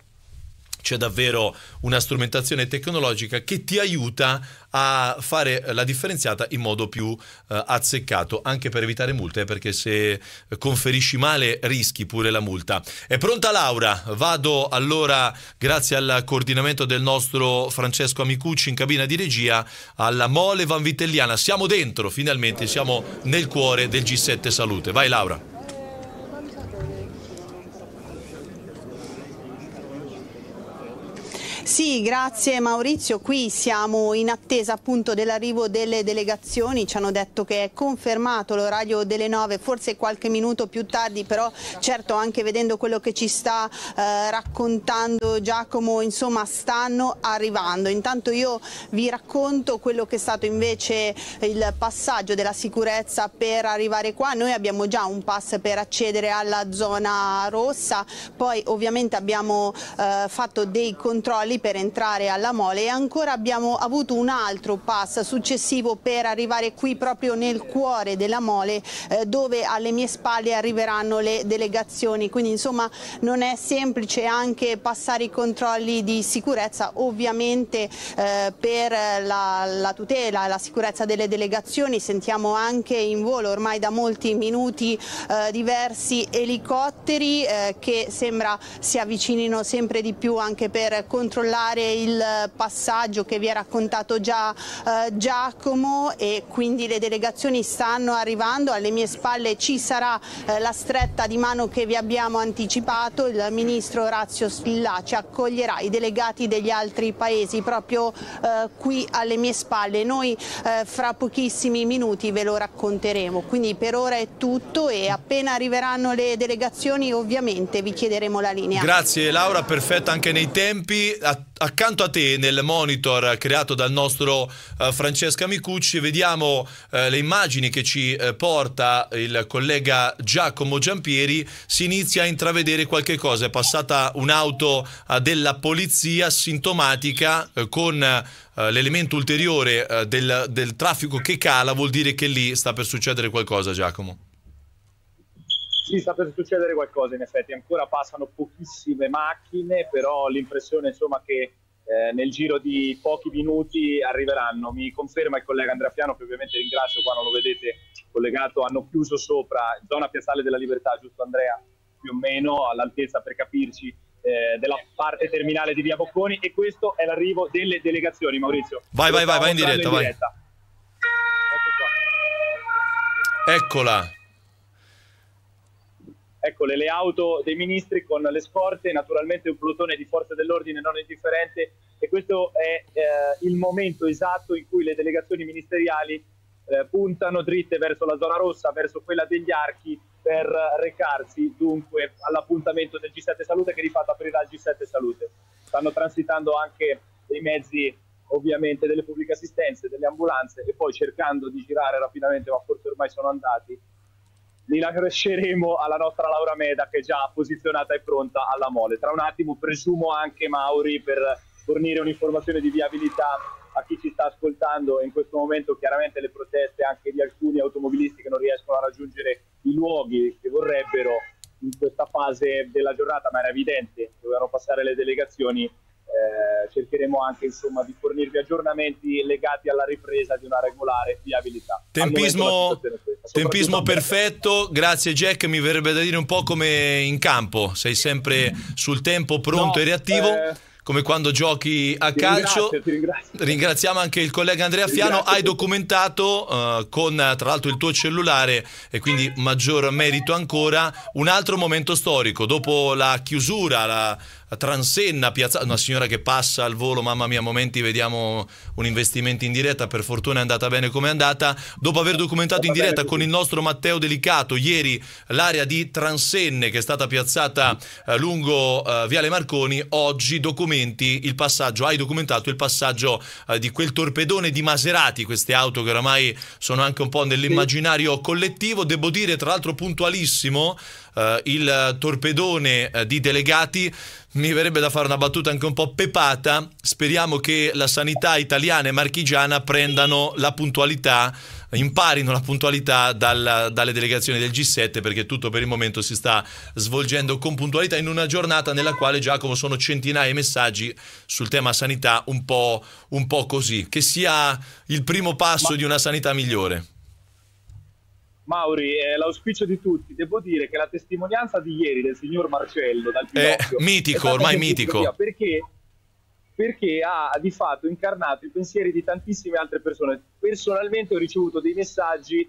c'è davvero una strumentazione tecnologica che ti aiuta a fare la differenziata in modo più eh, azzeccato, anche per evitare multe, perché se conferisci male rischi pure la multa. È pronta Laura, vado allora, grazie al coordinamento del nostro Francesco Amicucci in cabina di regia, alla Mole Vanvitelliana. Siamo dentro, finalmente, siamo nel cuore del G7 Salute. Vai Laura. Sì, grazie Maurizio. Qui siamo in attesa appunto dell'arrivo delle delegazioni. Ci hanno detto che è confermato l'orario delle 9, forse qualche minuto più tardi, però certo anche vedendo quello che ci sta eh, raccontando Giacomo, insomma stanno arrivando. Intanto io vi racconto quello che è stato invece il passaggio della sicurezza per arrivare qua. Noi abbiamo già un pass per accedere alla zona rossa, poi ovviamente abbiamo eh, fatto dei controlli lì per entrare alla mole e ancora abbiamo avuto un altro pass successivo per arrivare qui proprio nel cuore della mole eh, dove alle mie spalle arriveranno le delegazioni, quindi insomma non è semplice anche passare i controlli di sicurezza ovviamente eh, per la, la tutela e la sicurezza delle delegazioni, sentiamo anche in volo ormai da molti minuti eh, diversi elicotteri eh, che sembra si avvicinino sempre di più anche per controllare controllare il passaggio che vi ha raccontato già eh, Giacomo e quindi le delegazioni stanno arrivando, alle mie spalle ci sarà eh, la stretta di mano che vi abbiamo anticipato, il ministro Orazio ci accoglierà i delegati degli altri paesi proprio eh, qui alle mie spalle, noi eh, fra pochissimi minuti ve lo racconteremo, quindi per ora è tutto e appena arriveranno le delegazioni ovviamente vi chiederemo la linea. Grazie Laura, perfetta anche nei tempi a, accanto a te nel monitor creato dal nostro uh, Francesca Micucci vediamo uh, le immagini che ci uh, porta il collega Giacomo Giampieri, si inizia a intravedere qualche cosa, è passata un'auto della polizia sintomatica con l'elemento ulteriore del, del traffico che cala, vuol dire che lì sta per succedere qualcosa Giacomo. Ci sta per succedere qualcosa in effetti, ancora passano pochissime macchine, però l'impressione insomma che eh, nel giro di pochi minuti arriveranno. Mi conferma il collega Andrea Fiano che ovviamente ringrazio qua non lo vedete collegato, hanno chiuso sopra zona piazzale della libertà, giusto Andrea? Più o meno all'altezza per capirci eh, della parte terminale di Via Bocconi e questo è l'arrivo delle delegazioni Maurizio. Vai, vai, vai, vai in diretta, in diretta. vai. Ecco Eccola ecco, le auto dei ministri con le scorte, naturalmente un plotone di forze dell'ordine non indifferente e questo è eh, il momento esatto in cui le delegazioni ministeriali eh, puntano dritte verso la zona rossa, verso quella degli archi per recarsi dunque all'appuntamento del G7 Salute che di fatto aprirà il G7 Salute. Stanno transitando anche dei mezzi ovviamente delle pubbliche assistenze, delle ambulanze e poi cercando di girare rapidamente, ma forse ormai sono andati, li lasceremo alla nostra Laura Meda che è già posizionata e pronta alla mole. Tra un attimo presumo anche Mauri per fornire un'informazione di viabilità a chi ci sta ascoltando in questo momento chiaramente le proteste anche di alcuni automobilisti che non riescono a raggiungere i luoghi che vorrebbero in questa fase della giornata, ma era evidente, che dovevano passare le delegazioni eh, cercheremo anche insomma, di fornirvi aggiornamenti legati alla ripresa di una regolare viabilità. Tempismo, questa, tempismo perfetto, grazie Jack, mi verrebbe da dire un po' come in campo, sei sempre sul tempo pronto no, e reattivo. Eh come quando giochi a ti calcio. Ringrazio, ti ringrazio. Ringraziamo anche il collega Andrea ti Fiano. Hai documentato uh, con tra l'altro il tuo cellulare e quindi maggior merito ancora un altro momento storico dopo la chiusura, la, transenna piazzata, una signora che passa al volo, mamma mia, momenti vediamo un investimento in diretta, per fortuna è andata bene come è andata, dopo aver documentato in diretta con il nostro Matteo Delicato ieri l'area di transenne che è stata piazzata eh, lungo eh, Viale Marconi, oggi documenti il passaggio, hai documentato il passaggio eh, di quel torpedone di Maserati, queste auto che oramai sono anche un po' nell'immaginario collettivo, devo dire tra l'altro puntualissimo, eh, il torpedone eh, di delegati, mi verrebbe da fare una battuta anche un po' pepata. Speriamo che la sanità italiana e marchigiana prendano la puntualità imparino la puntualità dalla, dalle delegazioni del G7 perché tutto per il momento si sta svolgendo con puntualità in una giornata nella quale Giacomo sono centinaia di messaggi sul tema sanità un po', un po così, che sia il primo passo Ma... di una sanità migliore. Mauri, è l'auspicio di tutti, devo dire che la testimonianza di ieri del signor Marcello dal Pinocchio... Eh, mitico, ormai mitico. Perché, perché ha di fatto incarnato i pensieri di tantissime altre persone. Personalmente ho ricevuto dei messaggi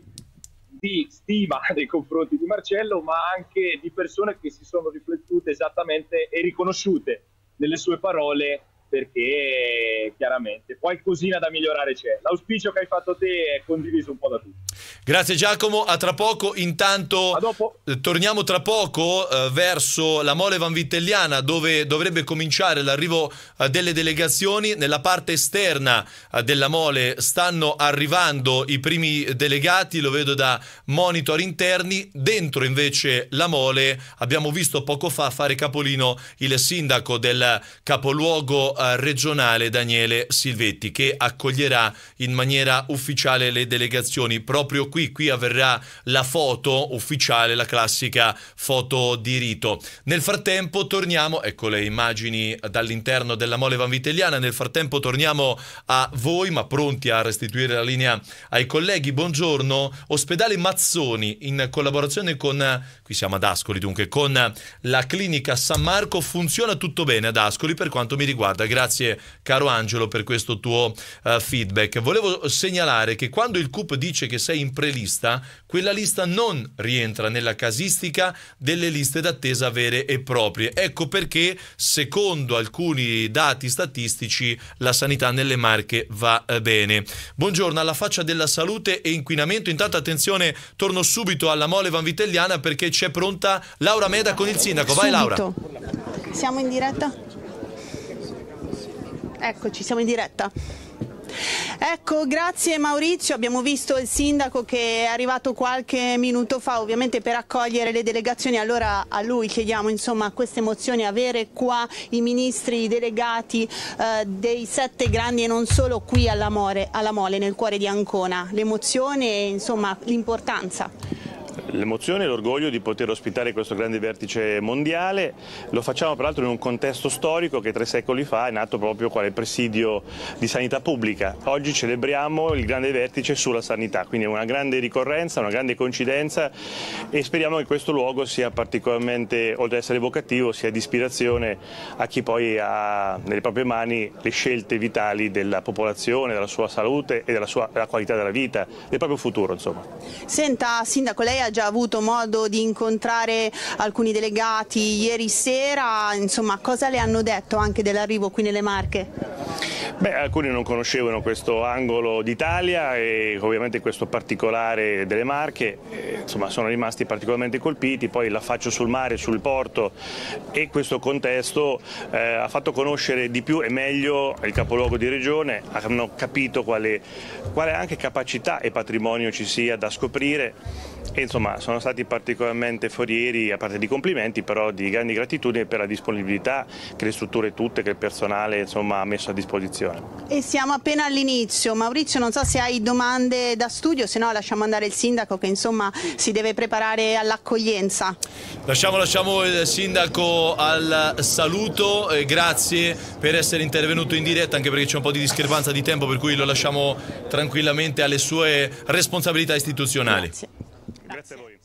di stima [laughs] nei confronti di Marcello, ma anche di persone che si sono riflettute esattamente e riconosciute nelle sue parole perché chiaramente qualcosina da migliorare c'è. L'auspicio che hai fatto te è condiviso un po' da tutti. Grazie Giacomo, a tra poco. Intanto eh, torniamo tra poco eh, verso la Mole Van Vitelliana dove dovrebbe cominciare l'arrivo eh, delle delegazioni. Nella parte esterna eh, della Mole stanno arrivando i primi delegati, lo vedo da monitor interni. Dentro invece la Mole abbiamo visto poco fa fare capolino il sindaco del capoluogo eh, eh, regionale Daniele Silvetti che accoglierà in maniera ufficiale le delegazioni. Proprio qui, qui avverrà la foto ufficiale, la classica foto di rito. Nel frattempo torniamo, ecco le immagini dall'interno della Mole Van Vitelliana, nel frattempo torniamo a voi ma pronti a restituire la linea ai colleghi. Buongiorno, ospedale Mazzoni in collaborazione con, qui siamo ad Ascoli dunque, con la clinica San Marco funziona tutto bene ad Ascoli per quanto mi riguarda. Grazie caro Angelo per questo tuo uh, feedback. Volevo segnalare che quando il CUP dice che sei in prelista, quella lista non rientra nella casistica delle liste d'attesa vere e proprie. Ecco perché, secondo alcuni dati statistici, la sanità nelle Marche va eh, bene. Buongiorno, alla faccia della salute e inquinamento. Intanto attenzione, torno subito alla mole Van Vitelliana perché c'è pronta Laura Meda con il sindaco. Vai Laura. Siamo in diretta? Eccoci, siamo in diretta. Ecco, grazie Maurizio, abbiamo visto il sindaco che è arrivato qualche minuto fa ovviamente per accogliere le delegazioni, allora a lui chiediamo insomma queste emozioni, avere qua i ministri, i delegati eh, dei sette grandi e non solo qui alla, More, alla Mole, nel cuore di Ancona, l'emozione e insomma l'importanza l'emozione e l'orgoglio di poter ospitare questo grande vertice mondiale, lo facciamo peraltro in un contesto storico che tre secoli fa è nato proprio quale presidio di sanità pubblica. Oggi celebriamo il grande vertice sulla sanità, quindi è una grande ricorrenza, una grande coincidenza e speriamo che questo luogo sia particolarmente, oltre ad essere evocativo, sia di ispirazione a chi poi ha nelle proprie mani le scelte vitali della popolazione, della sua salute e della, sua, della qualità della vita, del proprio futuro insomma. Senta Sindaco, lei ha già già avuto modo di incontrare alcuni delegati ieri sera, insomma cosa le hanno detto anche dell'arrivo qui nelle Marche? Beh, alcuni non conoscevano questo angolo d'Italia e ovviamente questo particolare delle Marche, eh, insomma sono rimasti particolarmente colpiti, poi l'affaccio sul mare, sul porto e questo contesto eh, ha fatto conoscere di più e meglio il capoluogo di regione, hanno capito quale, quale anche capacità e patrimonio ci sia da scoprire e insomma sono stati particolarmente forieri, a parte di complimenti, però di grandi gratitudini per la disponibilità che le strutture tutte, che il personale insomma, ha messo a disposizione. E siamo appena all'inizio, Maurizio non so se hai domande da studio, se no lasciamo andare il sindaco che insomma si deve preparare all'accoglienza. Lasciamo, lasciamo, il sindaco al saluto, e grazie per essere intervenuto in diretta anche perché c'è un po' di discrepanza di tempo per cui lo lasciamo tranquillamente alle sue responsabilità istituzionali. Grazie. Grazie a voi.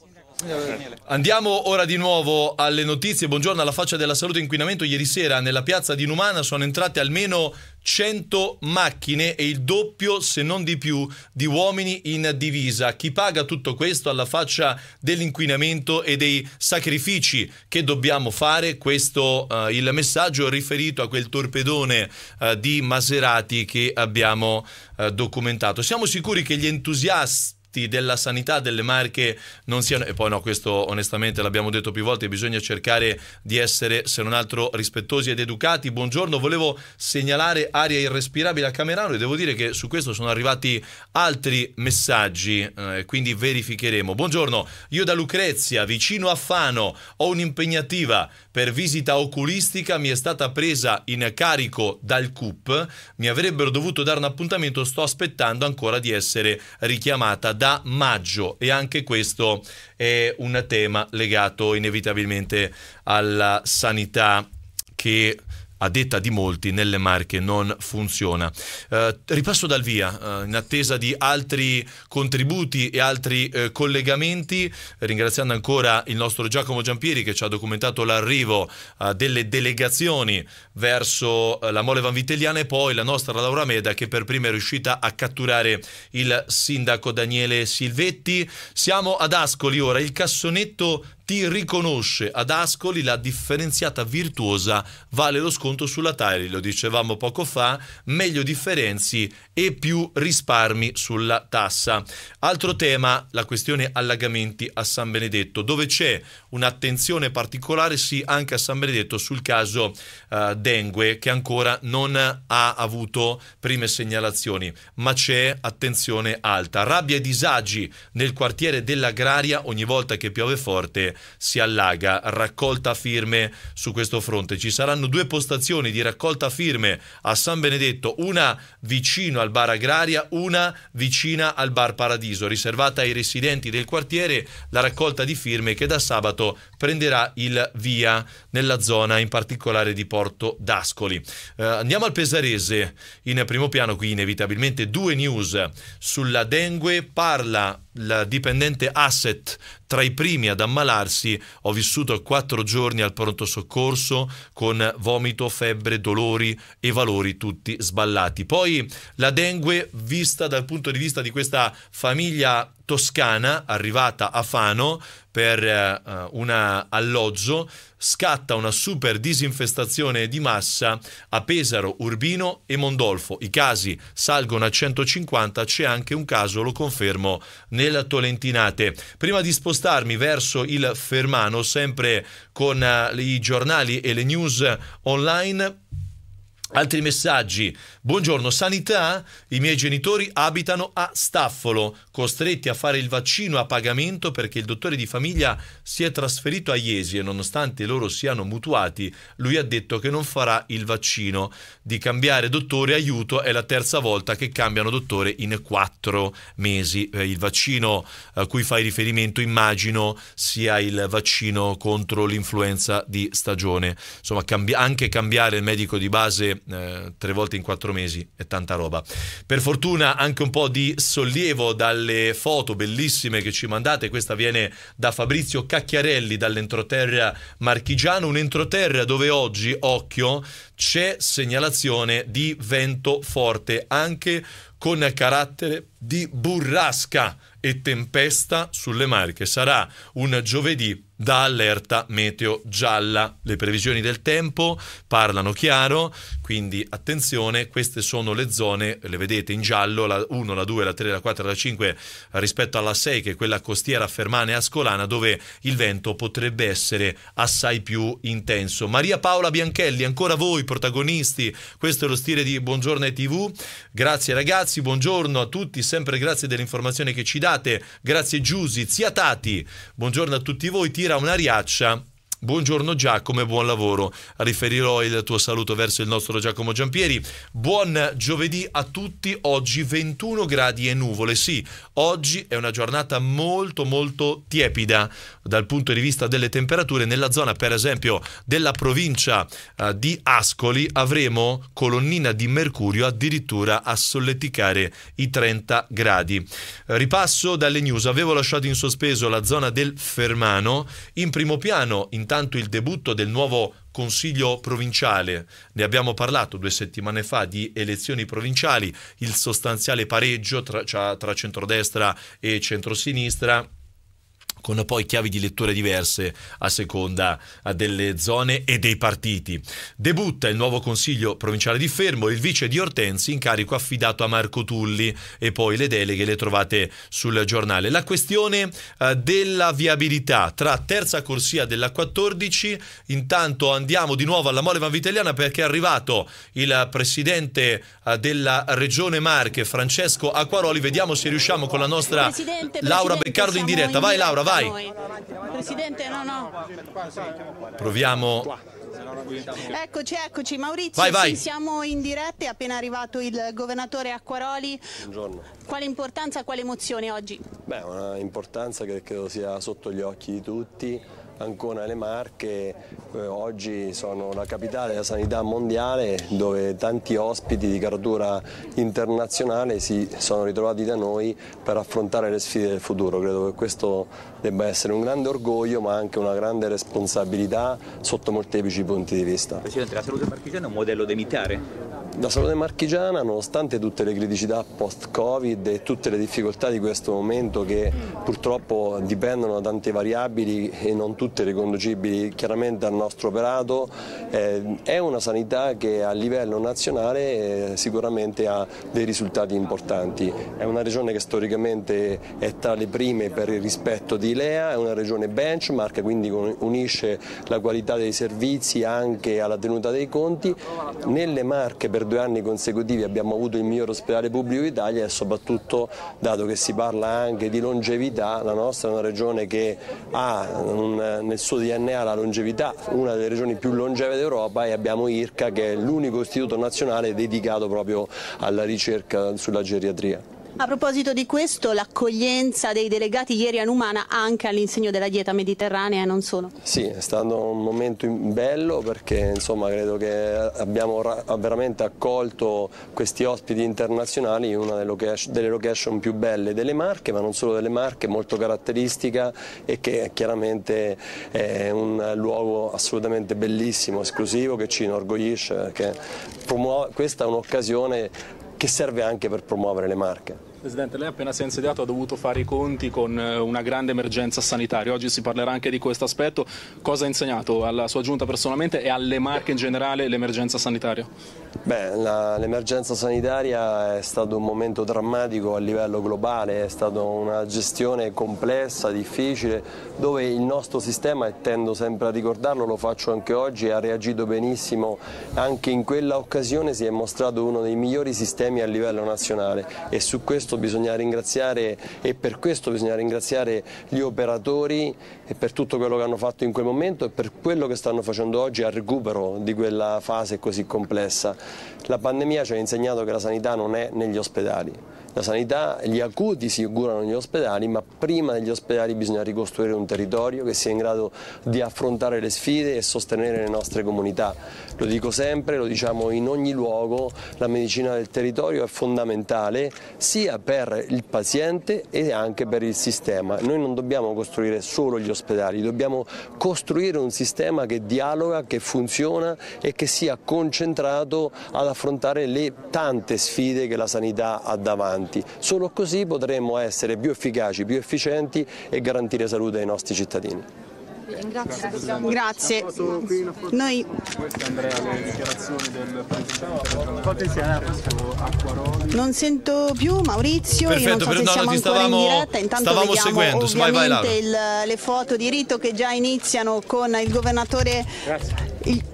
Andiamo ora di nuovo alle notizie. Buongiorno alla faccia della salute inquinamento. Ieri sera nella piazza di Numana sono entrate almeno 100 macchine e il doppio, se non di più, di uomini in divisa. Chi paga tutto questo alla faccia dell'inquinamento e dei sacrifici che dobbiamo fare? Questo eh, il messaggio riferito a quel torpedone eh, di Maserati che abbiamo eh, documentato. Siamo sicuri che gli entusiasti aspetti della sanità delle Marche non siano... E poi no, questo onestamente l'abbiamo detto più volte, bisogna cercare di essere, se non altro, rispettosi ed educati. Buongiorno, volevo segnalare aria irrespirabile a Camerano e devo dire che su questo sono arrivati altri messaggi, eh, quindi verificheremo. Buongiorno, io da Lucrezia, vicino a Fano, ho un'impegnativa per visita oculistica, mi è stata presa in carico dal CUP, mi avrebbero dovuto dare un appuntamento, sto aspettando ancora di essere richiamata da da maggio e anche questo è un tema legato inevitabilmente alla sanità che a detta di molti, nelle Marche non funziona. Eh, ripasso dal via, eh, in attesa di altri contributi e altri eh, collegamenti, ringraziando ancora il nostro Giacomo Giampieri che ci ha documentato l'arrivo eh, delle delegazioni verso eh, la Mole Vanvitelliana e poi la nostra Laura Meda che per prima è riuscita a catturare il sindaco Daniele Silvetti. Siamo ad Ascoli ora, il cassonetto ti riconosce ad Ascoli la differenziata virtuosa, vale lo sconto sulla Tyrell, lo dicevamo poco fa, meglio differenzi e più risparmi sulla tassa. Altro tema, la questione allagamenti a San Benedetto, dove c'è un'attenzione particolare, sì, anche a San Benedetto sul caso eh, Dengue, che ancora non ha avuto prime segnalazioni, ma c'è attenzione alta. Rabbia e disagi nel quartiere dell'Agraria ogni volta che piove forte si allaga, raccolta firme su questo fronte. Ci saranno due postazioni di raccolta firme a San Benedetto, una vicino al bar Agraria, una vicina al bar Paradiso, riservata ai residenti del quartiere, la raccolta di firme che da sabato prenderà il via nella zona in particolare di Porto d'Ascoli. Eh, andiamo al Pesarese, in primo piano qui inevitabilmente due news sulla dengue, parla la dipendente asset tra i primi ad ammalarsi, ho vissuto quattro giorni al pronto soccorso con vomito, febbre, dolori e valori tutti sballati. Poi la dengue vista dal punto di vista di questa famiglia toscana arrivata a Fano, per uh, eh, un alloggio, scatta una super disinfestazione di massa a Pesaro, Urbino e Mondolfo. I casi salgono a 150, c'è anche un caso, lo confermo, nel Tolentinate. Prima di spostarmi verso il Fermano, sempre con uh, i giornali e le news online, Altri messaggi. Buongiorno, sanità. I miei genitori abitano a Staffolo, costretti a fare il vaccino a pagamento perché il dottore di famiglia si è trasferito a Iesi e nonostante loro siano mutuati, lui ha detto che non farà il vaccino. Di cambiare dottore aiuto è la terza volta che cambiano dottore in quattro mesi. Eh, il vaccino a cui fai riferimento immagino sia il vaccino contro l'influenza di stagione. Insomma, cambi anche cambiare il medico di base eh, tre volte in quattro mesi è tanta roba. Per fortuna anche un po' di sollievo dalle foto bellissime che ci mandate, questa viene da Fabrizio Cacchiarelli dall'entroterra marchigiano, un'entroterra dove oggi, occhio, c'è segnalazione di vento forte anche con carattere di burrasca e tempesta sulle Marche. Sarà un giovedì da allerta meteo gialla. Le previsioni del tempo parlano chiaro, quindi attenzione, queste sono le zone, le vedete in giallo, la 1, la 2, la 3, la 4, la 5 rispetto alla 6 che è quella costiera fermana e ascolana dove il vento potrebbe essere assai più intenso. Maria Paola Bianchelli, ancora voi protagonisti, questo è lo stile di Buongiorno e TV. Grazie ragazzi, buongiorno a tutti, sempre grazie dell'informazione che ci date. Grazie Giusy, zia Tati. Buongiorno a tutti voi. Ti tira una riaccia Buongiorno Giacomo e buon lavoro. Riferirò il tuo saluto verso il nostro Giacomo Giampieri. Buon giovedì a tutti. Oggi 21 gradi e nuvole. Sì, oggi è una giornata molto molto tiepida dal punto di vista delle temperature. Nella zona, per esempio, della provincia eh, di Ascoli avremo colonnina di mercurio addirittura a solleticare i 30 gradi. Ripasso dalle news. Avevo lasciato in sospeso la zona del Fermano. In primo piano, intanto soltanto il debutto del nuovo Consiglio provinciale, ne abbiamo parlato due settimane fa di elezioni provinciali, il sostanziale pareggio tra, tra centrodestra e centrosinistra con poi chiavi di lettura diverse a seconda eh, delle zone e dei partiti. Debutta il nuovo consiglio provinciale di Fermo, il vice di Ortensi, incarico affidato a Marco Tulli e poi le deleghe le trovate sul giornale. La questione eh, della viabilità tra terza corsia della 14, intanto andiamo di nuovo alla Mole Vitelliana perché è arrivato il presidente eh, della regione Marche, Francesco Acquaroli, vediamo se riusciamo con la nostra Presidente, Laura Presidente, Beccardo in diretta. Vai Laura, vai! Vai. Presidente, no, no. Proviamo. Eccoci, eccoci Maurizio, vai, vai. Sì, siamo in diretta, è appena arrivato il governatore Acquaroli. Buongiorno. Quale importanza, quale emozione oggi? Beh, una importanza che credo sia sotto gli occhi di tutti Ancona e le Marche, eh, oggi sono la capitale della sanità mondiale dove tanti ospiti di caratura internazionale si sono ritrovati da noi per affrontare le sfide del futuro. Credo che questo debba essere un grande orgoglio ma anche una grande responsabilità sotto molteplici punti di vista. Presidente, la salute marchigiana è un modello da imitare? La salute marchigiana, nonostante tutte le criticità post-Covid e tutte le difficoltà di questo momento che purtroppo dipendono da tante variabili e non tutte tutte riconducibili chiaramente al nostro operato, eh, è una sanità che a livello nazionale eh, sicuramente ha dei risultati importanti. È una regione che storicamente è tra le prime per il rispetto di Ilea, è una regione benchmark, quindi unisce la qualità dei servizi anche alla tenuta dei conti. Nelle Marche per due anni consecutivi abbiamo avuto il miglior ospedale pubblico d'Italia e soprattutto, dato che si parla anche di longevità, la nostra è una regione che ha un nel suo DNA la longevità, una delle regioni più longeve d'Europa e abbiamo IRCA che è l'unico istituto nazionale dedicato proprio alla ricerca sulla geriatria. A proposito di questo, l'accoglienza dei delegati ieri a Numana anche all'insegno della dieta mediterranea e non solo? Sì, è stato un momento bello perché insomma, credo che abbiamo veramente accolto questi ospiti internazionali in una delle location, più belle delle Marche, ma non solo delle Marche, molto caratteristica e che chiaramente è un luogo assolutamente bellissimo, esclusivo, che ci inorgoglisce, che questa è un'occasione che serve anche per promuovere le marche. Presidente, lei appena si è insediato ha dovuto fare i conti con eh, una grande emergenza sanitaria, oggi si parlerà anche di questo aspetto, cosa ha insegnato alla sua giunta personalmente e alle marche in generale l'emergenza sanitaria? Beh, l'emergenza sanitaria è stato un momento drammatico a livello globale, è stata una gestione complessa, difficile, dove il nostro sistema, e tendo sempre a ricordarlo, lo faccio anche oggi, ha reagito benissimo, anche in quella occasione si è mostrato uno dei migliori sistemi a livello nazionale e su questo questo bisogna ringraziare e per questo bisogna ringraziare gli operatori e per tutto quello che hanno fatto in quel momento e per quello che stanno facendo oggi al recupero di quella fase così complessa. La pandemia ci ha insegnato che la sanità non è negli ospedali. La sanità, gli acuti si augurano negli ospedali, ma prima degli ospedali bisogna ricostruire un territorio che sia in grado di affrontare le sfide e sostenere le nostre comunità. Lo dico sempre, lo diciamo in ogni luogo, la medicina del territorio è fondamentale sia per il paziente e anche per il sistema. Noi non dobbiamo costruire solo gli ospedali, dobbiamo costruire un sistema che dialoga, che funziona e che sia concentrato ad affrontare affrontare le tante sfide che la sanità ha davanti. Solo così potremo essere più efficaci, più efficienti e garantire salute ai nostri cittadini. Grazie. Grazie. Noi... Non sento più Maurizio, Perfetto, io non so se siamo ancora stavamo, in diretta, intanto vediamo seguendo, ovviamente vai, vai, il, le foto di rito che già iniziano con il governatore... Grazie. Il,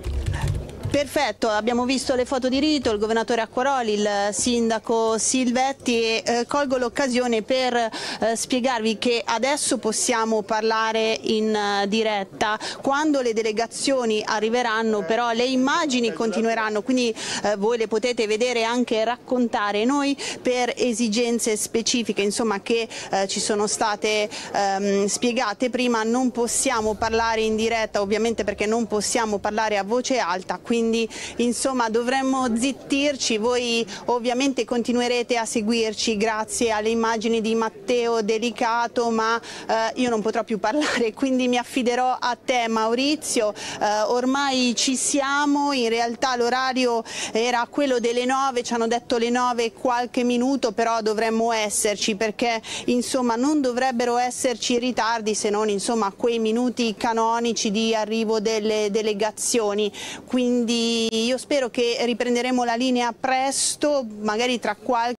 Perfetto, abbiamo visto le foto di rito, il governatore Acquaroli, il eh, sindaco Silvetti e eh, colgo l'occasione per eh, spiegarvi che adesso possiamo parlare in uh, diretta. Quando le delegazioni arriveranno però le immagini continueranno, quindi eh, voi le potete vedere anche e raccontare noi per esigenze specifiche insomma, che eh, ci sono state ehm, spiegate prima. Non possiamo parlare in diretta ovviamente perché non possiamo parlare a voce alta. Quindi quindi insomma dovremmo zittirci, voi ovviamente continuerete a seguirci grazie alle immagini di Matteo Delicato, ma eh, io non potrò più parlare, [laughs] quindi mi affiderò a te Maurizio, eh, ormai ci siamo, in realtà l'orario era quello delle 9, ci hanno detto le 9 e qualche minuto, però dovremmo esserci perché insomma non dovrebbero esserci ritardi se non insomma quei minuti canonici di arrivo delle delegazioni, quindi quindi io spero che riprenderemo la linea presto, magari tra qualche